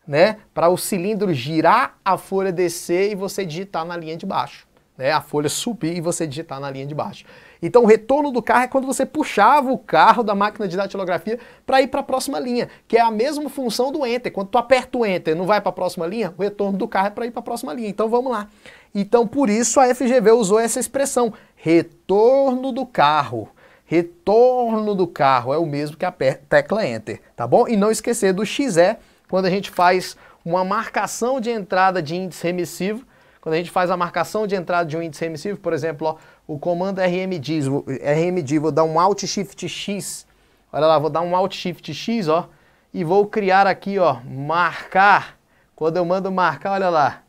né? Para o cilindro girar, a folha descer e você digitar na linha de baixo. Né? A folha subir e você digitar na linha de baixo. Então o retorno do carro é quando você puxava o carro da máquina de datilografia para ir para a próxima linha, que é a mesma função do enter. Quando tu aperta o enter, não vai para a próxima linha, o retorno do carro é para ir para a próxima linha. Então vamos lá. Então por isso a FGV usou essa expressão, retorno do carro. Retorno do carro é o mesmo que a tecla enter, tá bom? E não esquecer do XE quando a gente faz uma marcação de entrada de índice remissivo, quando a gente faz a marcação de entrada de um índice remissivo, por exemplo, ó, o comando rmd, rmd vou dar um alt shift x, olha lá, vou dar um alt shift x, ó, e vou criar aqui, ó, marcar. Quando eu mando marcar, olha lá,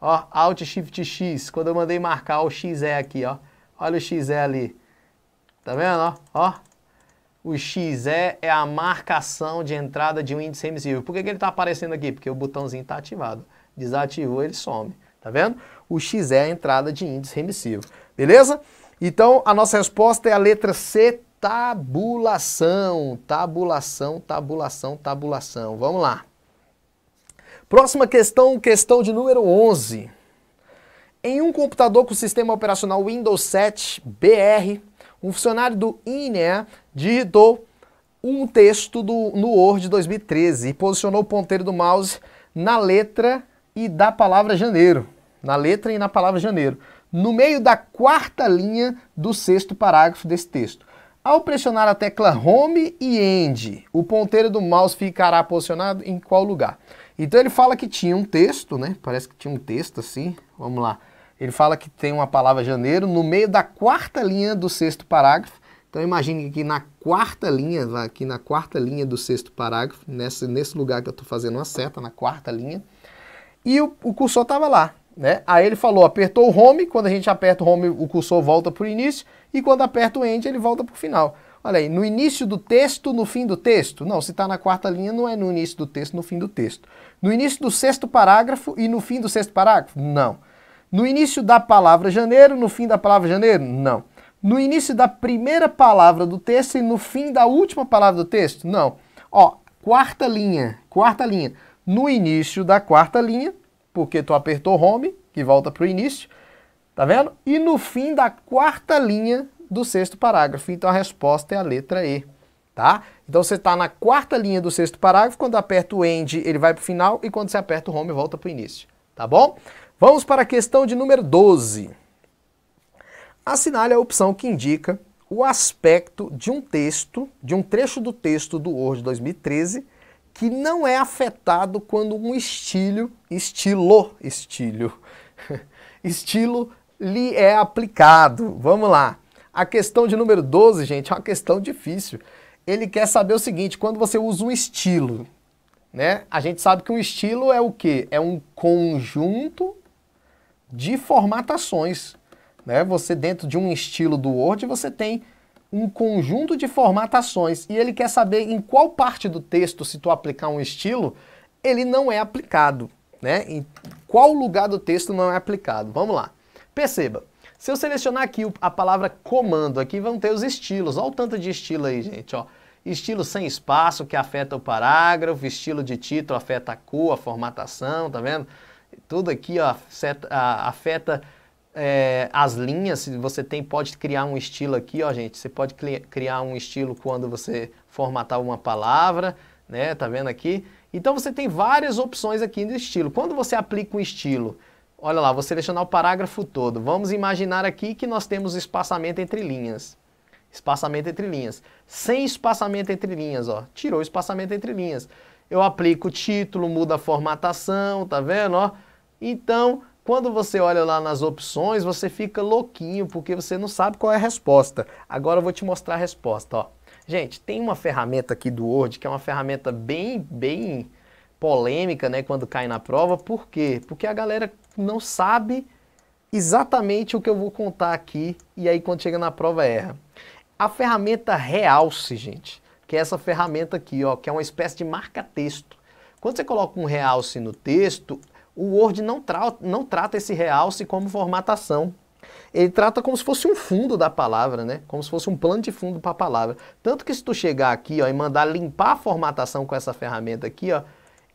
ó, alt shift x, quando eu mandei marcar, o x é aqui, ó, olha o x é ali, tá vendo, ó, ó. O XE é, é a marcação de entrada de um índice remissivo Por que, que ele tá aparecendo aqui? Porque o botãozinho tá ativado. Desativou, ele some. Tá vendo? O XE é a entrada de índice remissivo. Beleza? Então a nossa resposta é a letra C, tabulação. Tabulação, tabulação, tabulação. Vamos lá. Próxima questão, questão de número 11. Em um computador com sistema operacional Windows 7 BR, um funcionário do INEA digitou um texto do, no Word 2013 e posicionou o ponteiro do mouse na letra e da palavra janeiro. Na letra e na palavra janeiro no meio da quarta linha do sexto parágrafo desse texto. Ao pressionar a tecla Home e End, o ponteiro do mouse ficará posicionado em qual lugar? Então ele fala que tinha um texto, né? Parece que tinha um texto assim. Vamos lá. Ele fala que tem uma palavra janeiro no meio da quarta linha do sexto parágrafo. Então imagine que na quarta linha, aqui na quarta linha do sexto parágrafo, nesse, nesse lugar que eu estou fazendo uma seta, na quarta linha, e o, o cursor estava lá. Né? Aí ele falou, apertou o home, quando a gente aperta o home, o cursor volta para o início, e quando aperta o end, ele volta para o final. Olha aí, no início do texto, no fim do texto? Não, se está na quarta linha, não é no início do texto, no fim do texto. No início do sexto parágrafo e no fim do sexto parágrafo? Não. No início da palavra janeiro, no fim da palavra janeiro? Não. No início da primeira palavra do texto e no fim da última palavra do texto? Não. Ó, quarta linha, quarta linha. No início da quarta linha, porque tu apertou home, que volta para o início, tá vendo? E no fim da quarta linha do sexto parágrafo. Então a resposta é a letra E, tá? Então você está na quarta linha do sexto parágrafo, quando aperta o end ele vai para o final e quando você aperta o home volta para o início, tá bom? Vamos para a questão de número 12. Assinale a opção que indica o aspecto de um texto, de um trecho do texto do Word 2013, que não é afetado quando um estilo, estilo, estilo, estilo lhe é aplicado. Vamos lá. A questão de número 12, gente, é uma questão difícil. Ele quer saber o seguinte, quando você usa um estilo, né? A gente sabe que um estilo é o quê? É um conjunto de formatações, né? Você dentro de um estilo do Word, você tem um conjunto de formatações e ele quer saber em qual parte do texto, se tu aplicar um estilo, ele não é aplicado, né? Em qual lugar do texto não é aplicado. Vamos lá. Perceba, se eu selecionar aqui a palavra comando, aqui vão ter os estilos. Olha o tanto de estilo aí, gente, ó. Estilo sem espaço, que afeta o parágrafo, estilo de título afeta a cor, a formatação, tá vendo? Tudo aqui ó, afeta, afeta é, as linhas, você tem, pode criar um estilo aqui, ó, gente. Você pode criar um estilo quando você formatar uma palavra, né? Tá vendo aqui? Então você tem várias opções aqui no estilo. Quando você aplica um estilo, olha lá, vou selecionar o parágrafo todo. Vamos imaginar aqui que nós temos espaçamento entre linhas. Espaçamento entre linhas. Sem espaçamento entre linhas, ó. Tirou o espaçamento entre linhas. Eu aplico o título, muda a formatação, tá vendo, ó? Então, quando você olha lá nas opções, você fica louquinho porque você não sabe qual é a resposta. Agora eu vou te mostrar a resposta, ó. Gente, tem uma ferramenta aqui do Word que é uma ferramenta bem, bem polêmica, né, quando cai na prova. Por quê? Porque a galera não sabe exatamente o que eu vou contar aqui e aí quando chega na prova erra. A ferramenta Realce, gente, que é essa ferramenta aqui, ó, que é uma espécie de marca-texto. Quando você coloca um realce no texto, o Word não, tra não trata esse realce como formatação. Ele trata como se fosse um fundo da palavra, né? Como se fosse um plano de fundo para a palavra. Tanto que se tu chegar aqui ó, e mandar limpar a formatação com essa ferramenta aqui, ó,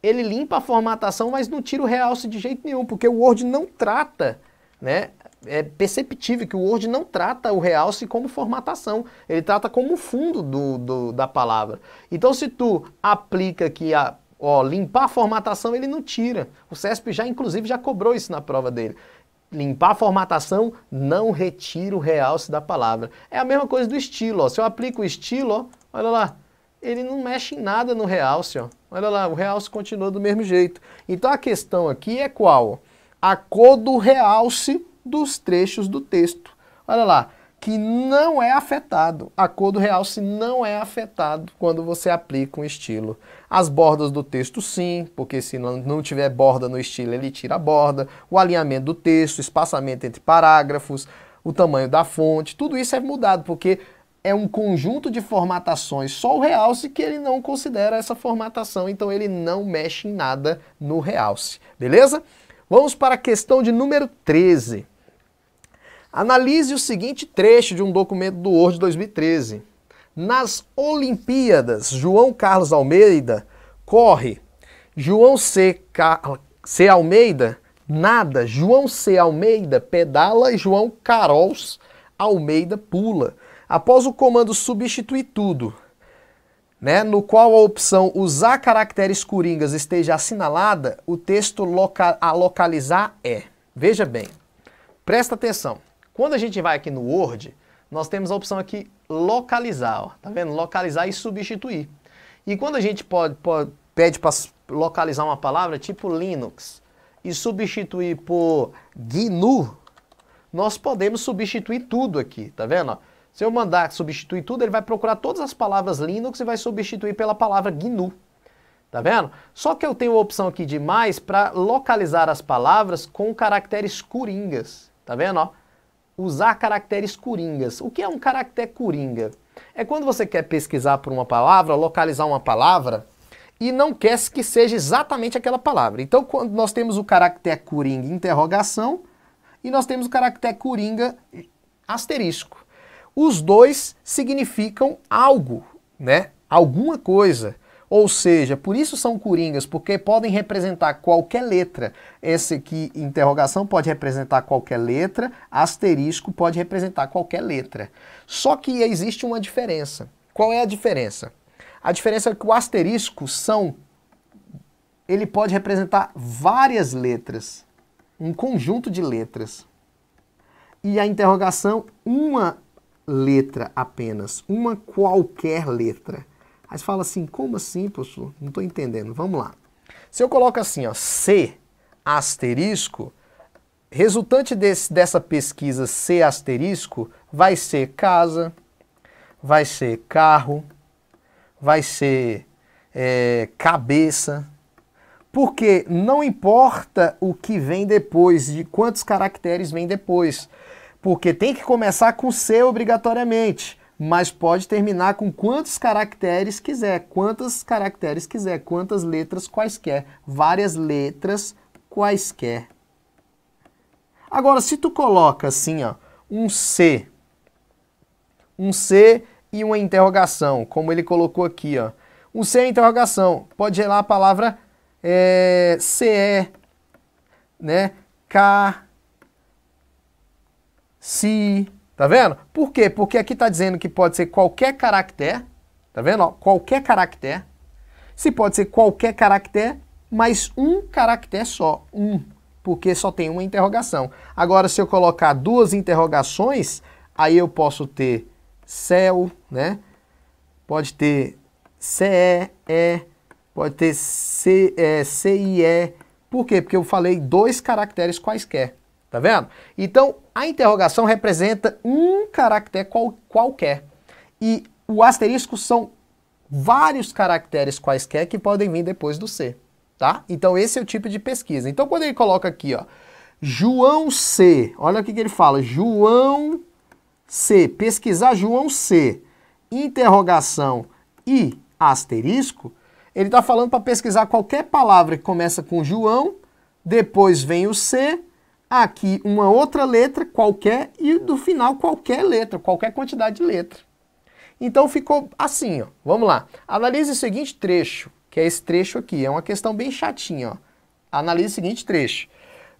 ele limpa a formatação, mas não tira o realce de jeito nenhum, porque o Word não trata, né? É perceptível que o Word não trata o realce como formatação, ele trata como fundo do, do da palavra. Então, se tu aplica aqui a Ó, limpar a formatação ele não tira. O CESP já, inclusive, já cobrou isso na prova dele. Limpar a formatação não retira o realce da palavra. É a mesma coisa do estilo, ó. Se eu aplico o estilo, ó, olha lá, ele não mexe em nada no realce, ó. Olha lá, o realce continua do mesmo jeito. Então a questão aqui é qual? A cor do realce dos trechos do texto. Olha lá, que não é afetado. A cor do realce não é afetado quando você aplica um estilo. As bordas do texto, sim, porque se não tiver borda no estilo, ele tira a borda. O alinhamento do texto, espaçamento entre parágrafos, o tamanho da fonte, tudo isso é mudado, porque é um conjunto de formatações, só o realce que ele não considera essa formatação, então ele não mexe em nada no realce, beleza? Vamos para a questão de número 13. Analise o seguinte trecho de um documento do Word 2013. Nas Olimpíadas, João Carlos Almeida corre. João C. C. Almeida nada. João C. Almeida pedala e João Carols Almeida pula. Após o comando substituir tudo, né, no qual a opção usar caracteres coringas esteja assinalada, o texto loca a localizar é. Veja bem, presta atenção. Quando a gente vai aqui no Word, nós temos a opção aqui localizar, ó, tá vendo? Localizar e substituir. E quando a gente pode, pode pede para localizar uma palavra tipo Linux e substituir por GNU, nós podemos substituir tudo aqui, tá vendo? Se eu mandar substituir tudo, ele vai procurar todas as palavras Linux e vai substituir pela palavra GNU. Tá vendo? Só que eu tenho a opção aqui de mais para localizar as palavras com caracteres coringas. Tá vendo? Ó? usar caracteres coringas. O que é um caractere coringa? É quando você quer pesquisar por uma palavra, localizar uma palavra e não quer que seja exatamente aquela palavra. Então, quando nós temos o caractere coringa interrogação e nós temos o caractere coringa asterisco. Os dois significam algo, né? Alguma coisa. Ou seja, por isso são coringas, porque podem representar qualquer letra. Essa aqui, interrogação, pode representar qualquer letra, asterisco pode representar qualquer letra. Só que existe uma diferença. Qual é a diferença? A diferença é que o asterisco são. Ele pode representar várias letras, um conjunto de letras. E a interrogação, uma letra apenas, uma qualquer letra. Aí você fala assim, como assim, professor? Não estou entendendo. Vamos lá. Se eu coloco assim, ó, C asterisco, resultante desse, dessa pesquisa C asterisco vai ser casa, vai ser carro, vai ser é, cabeça, porque não importa o que vem depois, de quantos caracteres vem depois, porque tem que começar com C obrigatoriamente mas pode terminar com quantos caracteres quiser, quantos caracteres quiser, quantas letras quaisquer, várias letras quaisquer. Agora, se tu coloca assim, ó, um C, um C e uma interrogação, como ele colocou aqui, ó, um C e é interrogação, pode gerar a palavra é, CE, né, K, si Tá vendo? Por quê? Porque aqui está dizendo que pode ser qualquer caractere, tá vendo? Ó, qualquer caractere. Se pode ser qualquer caractere, mais um caractere só, um, porque só tem uma interrogação. Agora, se eu colocar duas interrogações, aí eu posso ter céu, né? Pode ter CE, -E, pode ter C, é, CIE. Por quê? Porque eu falei dois caracteres quaisquer, tá vendo? Então, a interrogação representa um caractere qual, qualquer. E o asterisco são vários caracteres quaisquer que podem vir depois do C, tá? Então esse é o tipo de pesquisa. Então quando ele coloca aqui, ó, João C, olha o que, que ele fala, João C, pesquisar João C, interrogação e asterisco, ele está falando para pesquisar qualquer palavra que começa com João, depois vem o C Aqui uma outra letra qualquer e do final qualquer letra, qualquer quantidade de letra. Então ficou assim, ó. Vamos lá. Analise o seguinte trecho, que é esse trecho aqui. É uma questão bem chatinha, ó. Analise o seguinte trecho.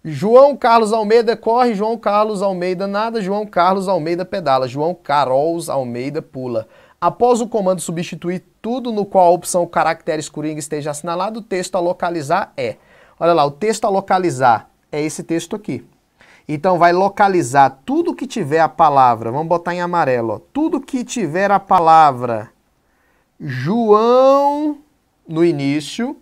João Carlos Almeida corre, João Carlos Almeida nada, João Carlos Almeida pedala, João Carlos Almeida pula. Após o comando substituir tudo no qual a opção caracteres coringa esteja assinalado, o texto a localizar é. Olha lá, o texto a localizar é esse texto aqui. Então vai localizar tudo que tiver a palavra, vamos botar em amarelo, ó, tudo que tiver a palavra João no início,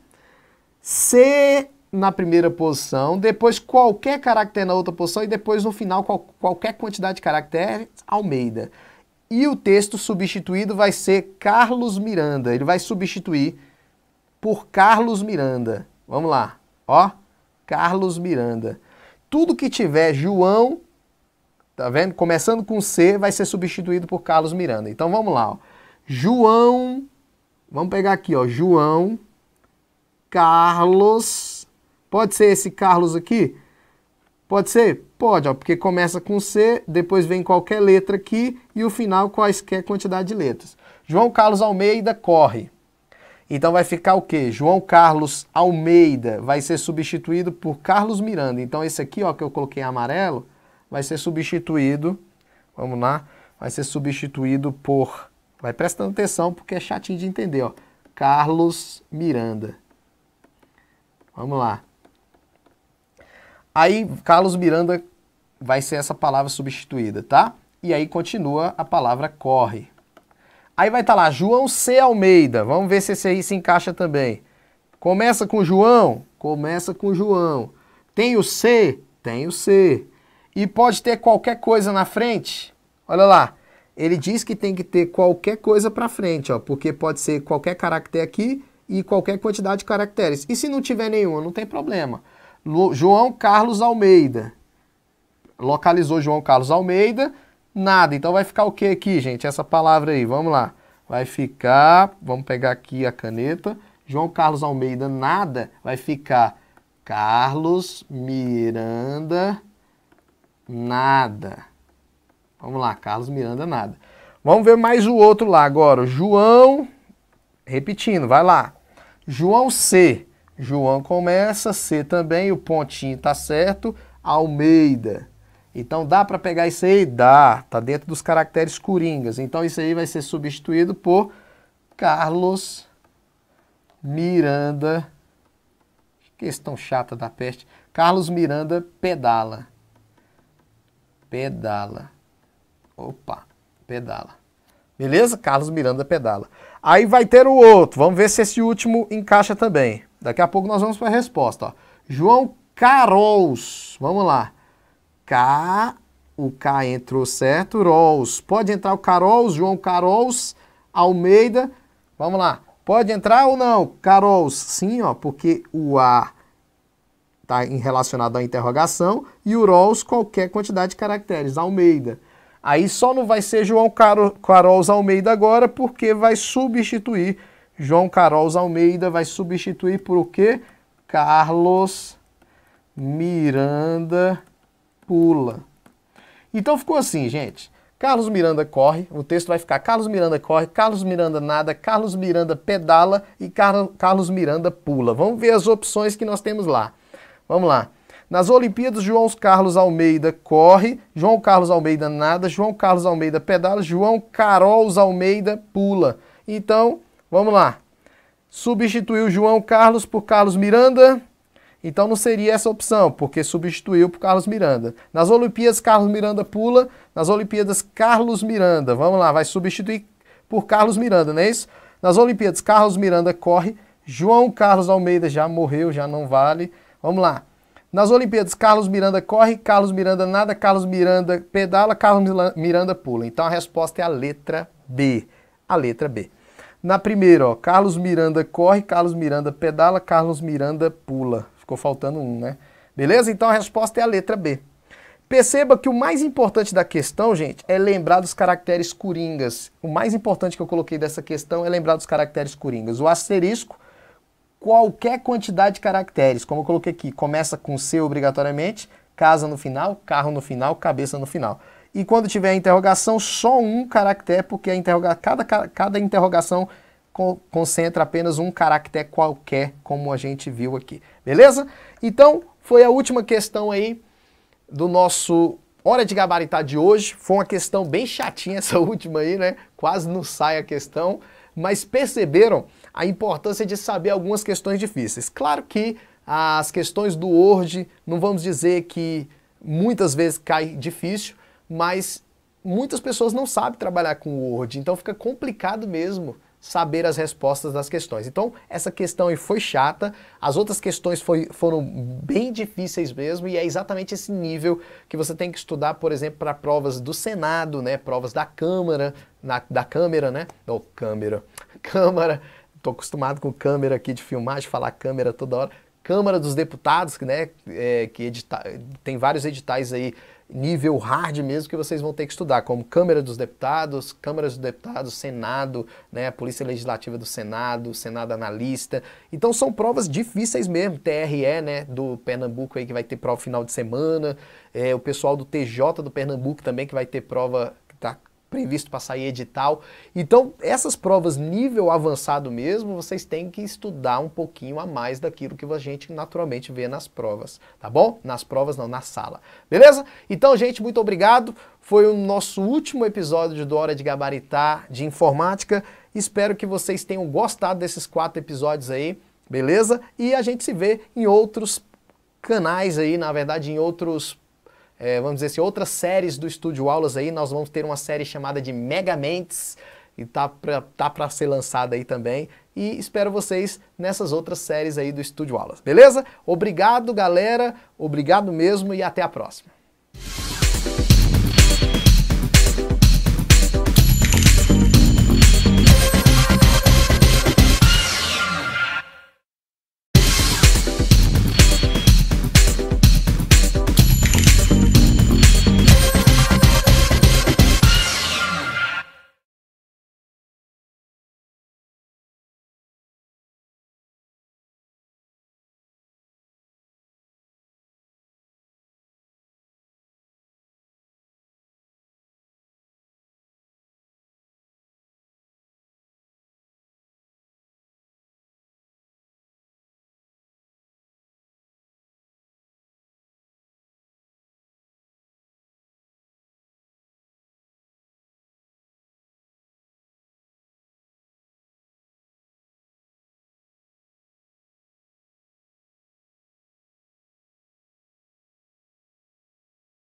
C na primeira posição, depois qualquer caractere na outra posição e depois no final qual, qualquer quantidade de caracteres, Almeida. E o texto substituído vai ser Carlos Miranda. Ele vai substituir por Carlos Miranda. Vamos lá, ó. Carlos Miranda. Tudo que tiver João, tá vendo? Começando com C, vai ser substituído por Carlos Miranda. Então vamos lá, ó. João, vamos pegar aqui, ó, João Carlos. Pode ser esse Carlos aqui? Pode ser? Pode, ó, porque começa com C, depois vem qualquer letra aqui e o final quaisquer quantidade de letras. João Carlos Almeida corre. Então vai ficar o quê? João Carlos Almeida vai ser substituído por Carlos Miranda. Então esse aqui, ó, que eu coloquei em amarelo, vai ser substituído, vamos lá, vai ser substituído por, vai prestando atenção porque é chatinho de entender, ó, Carlos Miranda. Vamos lá. Aí Carlos Miranda vai ser essa palavra substituída, tá? E aí continua a palavra corre. Aí vai estar tá lá, João C. Almeida. Vamos ver se esse aí se encaixa também. Começa com João? Começa com João. Tem o C? Tem o C. E pode ter qualquer coisa na frente? Olha lá. Ele diz que tem que ter qualquer coisa para frente, ó, porque pode ser qualquer caractere aqui e qualquer quantidade de caracteres. E se não tiver nenhuma, não tem problema. João Carlos Almeida. Localizou João Carlos Almeida nada. Então vai ficar o que aqui, gente? Essa palavra aí, vamos lá. Vai ficar, vamos pegar aqui a caneta, João Carlos Almeida, nada, vai ficar Carlos Miranda, nada. Vamos lá, Carlos Miranda, nada. Vamos ver mais o outro lá agora. João, repetindo, vai lá. João C. João começa, C também, o pontinho tá certo. Almeida. Então dá para pegar isso aí? Dá, tá dentro dos caracteres coringas. Então isso aí vai ser substituído por Carlos Miranda. Questão chata da peste. Carlos Miranda pedala. Pedala. Opa, pedala. Beleza? Carlos Miranda pedala. Aí vai ter o outro. Vamos ver se esse último encaixa também. Daqui a pouco nós vamos para a resposta. Ó. João Carols. Vamos lá. K, o K entrou certo, Rols. Pode entrar o Carols, João Carols, Almeida. Vamos lá. Pode entrar ou não? Carols, sim, ó, porque o A está relacionado à interrogação e o Rols qualquer quantidade de caracteres, Almeida. Aí só não vai ser João Caro, Carols Almeida agora, porque vai substituir. João Carols Almeida vai substituir por o quê? Carlos Miranda pula. Então ficou assim, gente. Carlos Miranda corre, o texto vai ficar Carlos Miranda corre, Carlos Miranda nada, Carlos Miranda pedala e Car Carlos Miranda pula. Vamos ver as opções que nós temos lá. Vamos lá. Nas Olimpíadas, João Carlos Almeida corre, João Carlos Almeida nada, João Carlos Almeida pedala, João Carlos Almeida pula. Então, vamos lá. Substituiu João Carlos por Carlos Miranda. Então não seria essa opção, porque substituiu por Carlos Miranda. Nas Olimpíadas, Carlos Miranda pula. Nas Olimpíadas, Carlos Miranda, vamos lá, vai substituir por Carlos Miranda, não é isso? Nas Olimpíadas, Carlos Miranda corre. João Carlos Almeida já morreu, já não vale. Vamos lá. Nas Olimpíadas, Carlos Miranda corre, Carlos Miranda nada, Carlos Miranda pedala, Carlos Miranda pula. Então a resposta é a letra B. A letra B. Na primeira, ó, Carlos Miranda corre, Carlos Miranda pedala, Carlos Miranda pula. Ficou faltando um, né? Beleza? Então a resposta é a letra B. Perceba que o mais importante da questão, gente, é lembrar dos caracteres coringas. O mais importante que eu coloquei dessa questão é lembrar dos caracteres coringas. O asterisco, qualquer quantidade de caracteres, como eu coloquei aqui, começa com C obrigatoriamente, casa no final, carro no final, cabeça no final. E quando tiver interrogação, só um caractere, porque a interroga cada, cada interrogação concentra apenas um caractere qualquer, como a gente viu aqui. Beleza? Então, foi a última questão aí do nosso Hora de Gabaritar de hoje. Foi uma questão bem chatinha essa última aí, né? Quase não sai a questão. Mas perceberam a importância de saber algumas questões difíceis. Claro que as questões do Word, não vamos dizer que muitas vezes cai difícil, mas muitas pessoas não sabem trabalhar com o Word, então fica complicado mesmo saber as respostas das questões. Então, essa questão aí foi chata, as outras questões foi, foram bem difíceis mesmo, e é exatamente esse nível que você tem que estudar, por exemplo, para provas do Senado, né, provas da Câmara, na, da Câmara, né, ou Câmara, Câmara, estou acostumado com câmera aqui de filmagem, falar câmera toda hora, Câmara dos Deputados, né, é, que edita, tem vários editais aí, nível hard mesmo, que vocês vão ter que estudar, como Câmara dos Deputados, Câmara dos Deputados, Senado, né, Polícia Legislativa do Senado, Senado Analista. Então são provas difíceis mesmo, TRE, né, do Pernambuco aí que vai ter prova final de semana, é, o pessoal do TJ do Pernambuco também que vai ter prova previsto para sair edital. Então, essas provas nível avançado mesmo, vocês têm que estudar um pouquinho a mais daquilo que a gente naturalmente vê nas provas, tá bom? Nas provas não, na sala. Beleza? Então, gente, muito obrigado. Foi o nosso último episódio do Hora de Gabaritar de Informática. Espero que vocês tenham gostado desses quatro episódios aí, beleza? E a gente se vê em outros canais aí, na verdade, em outros é, vamos dizer assim, outras séries do Estúdio Aulas aí. Nós vamos ter uma série chamada de Mega Mentes, e tá para tá pra ser lançada aí também. E espero vocês nessas outras séries aí do Estúdio Aulas, beleza? Obrigado, galera. Obrigado mesmo e até a próxima.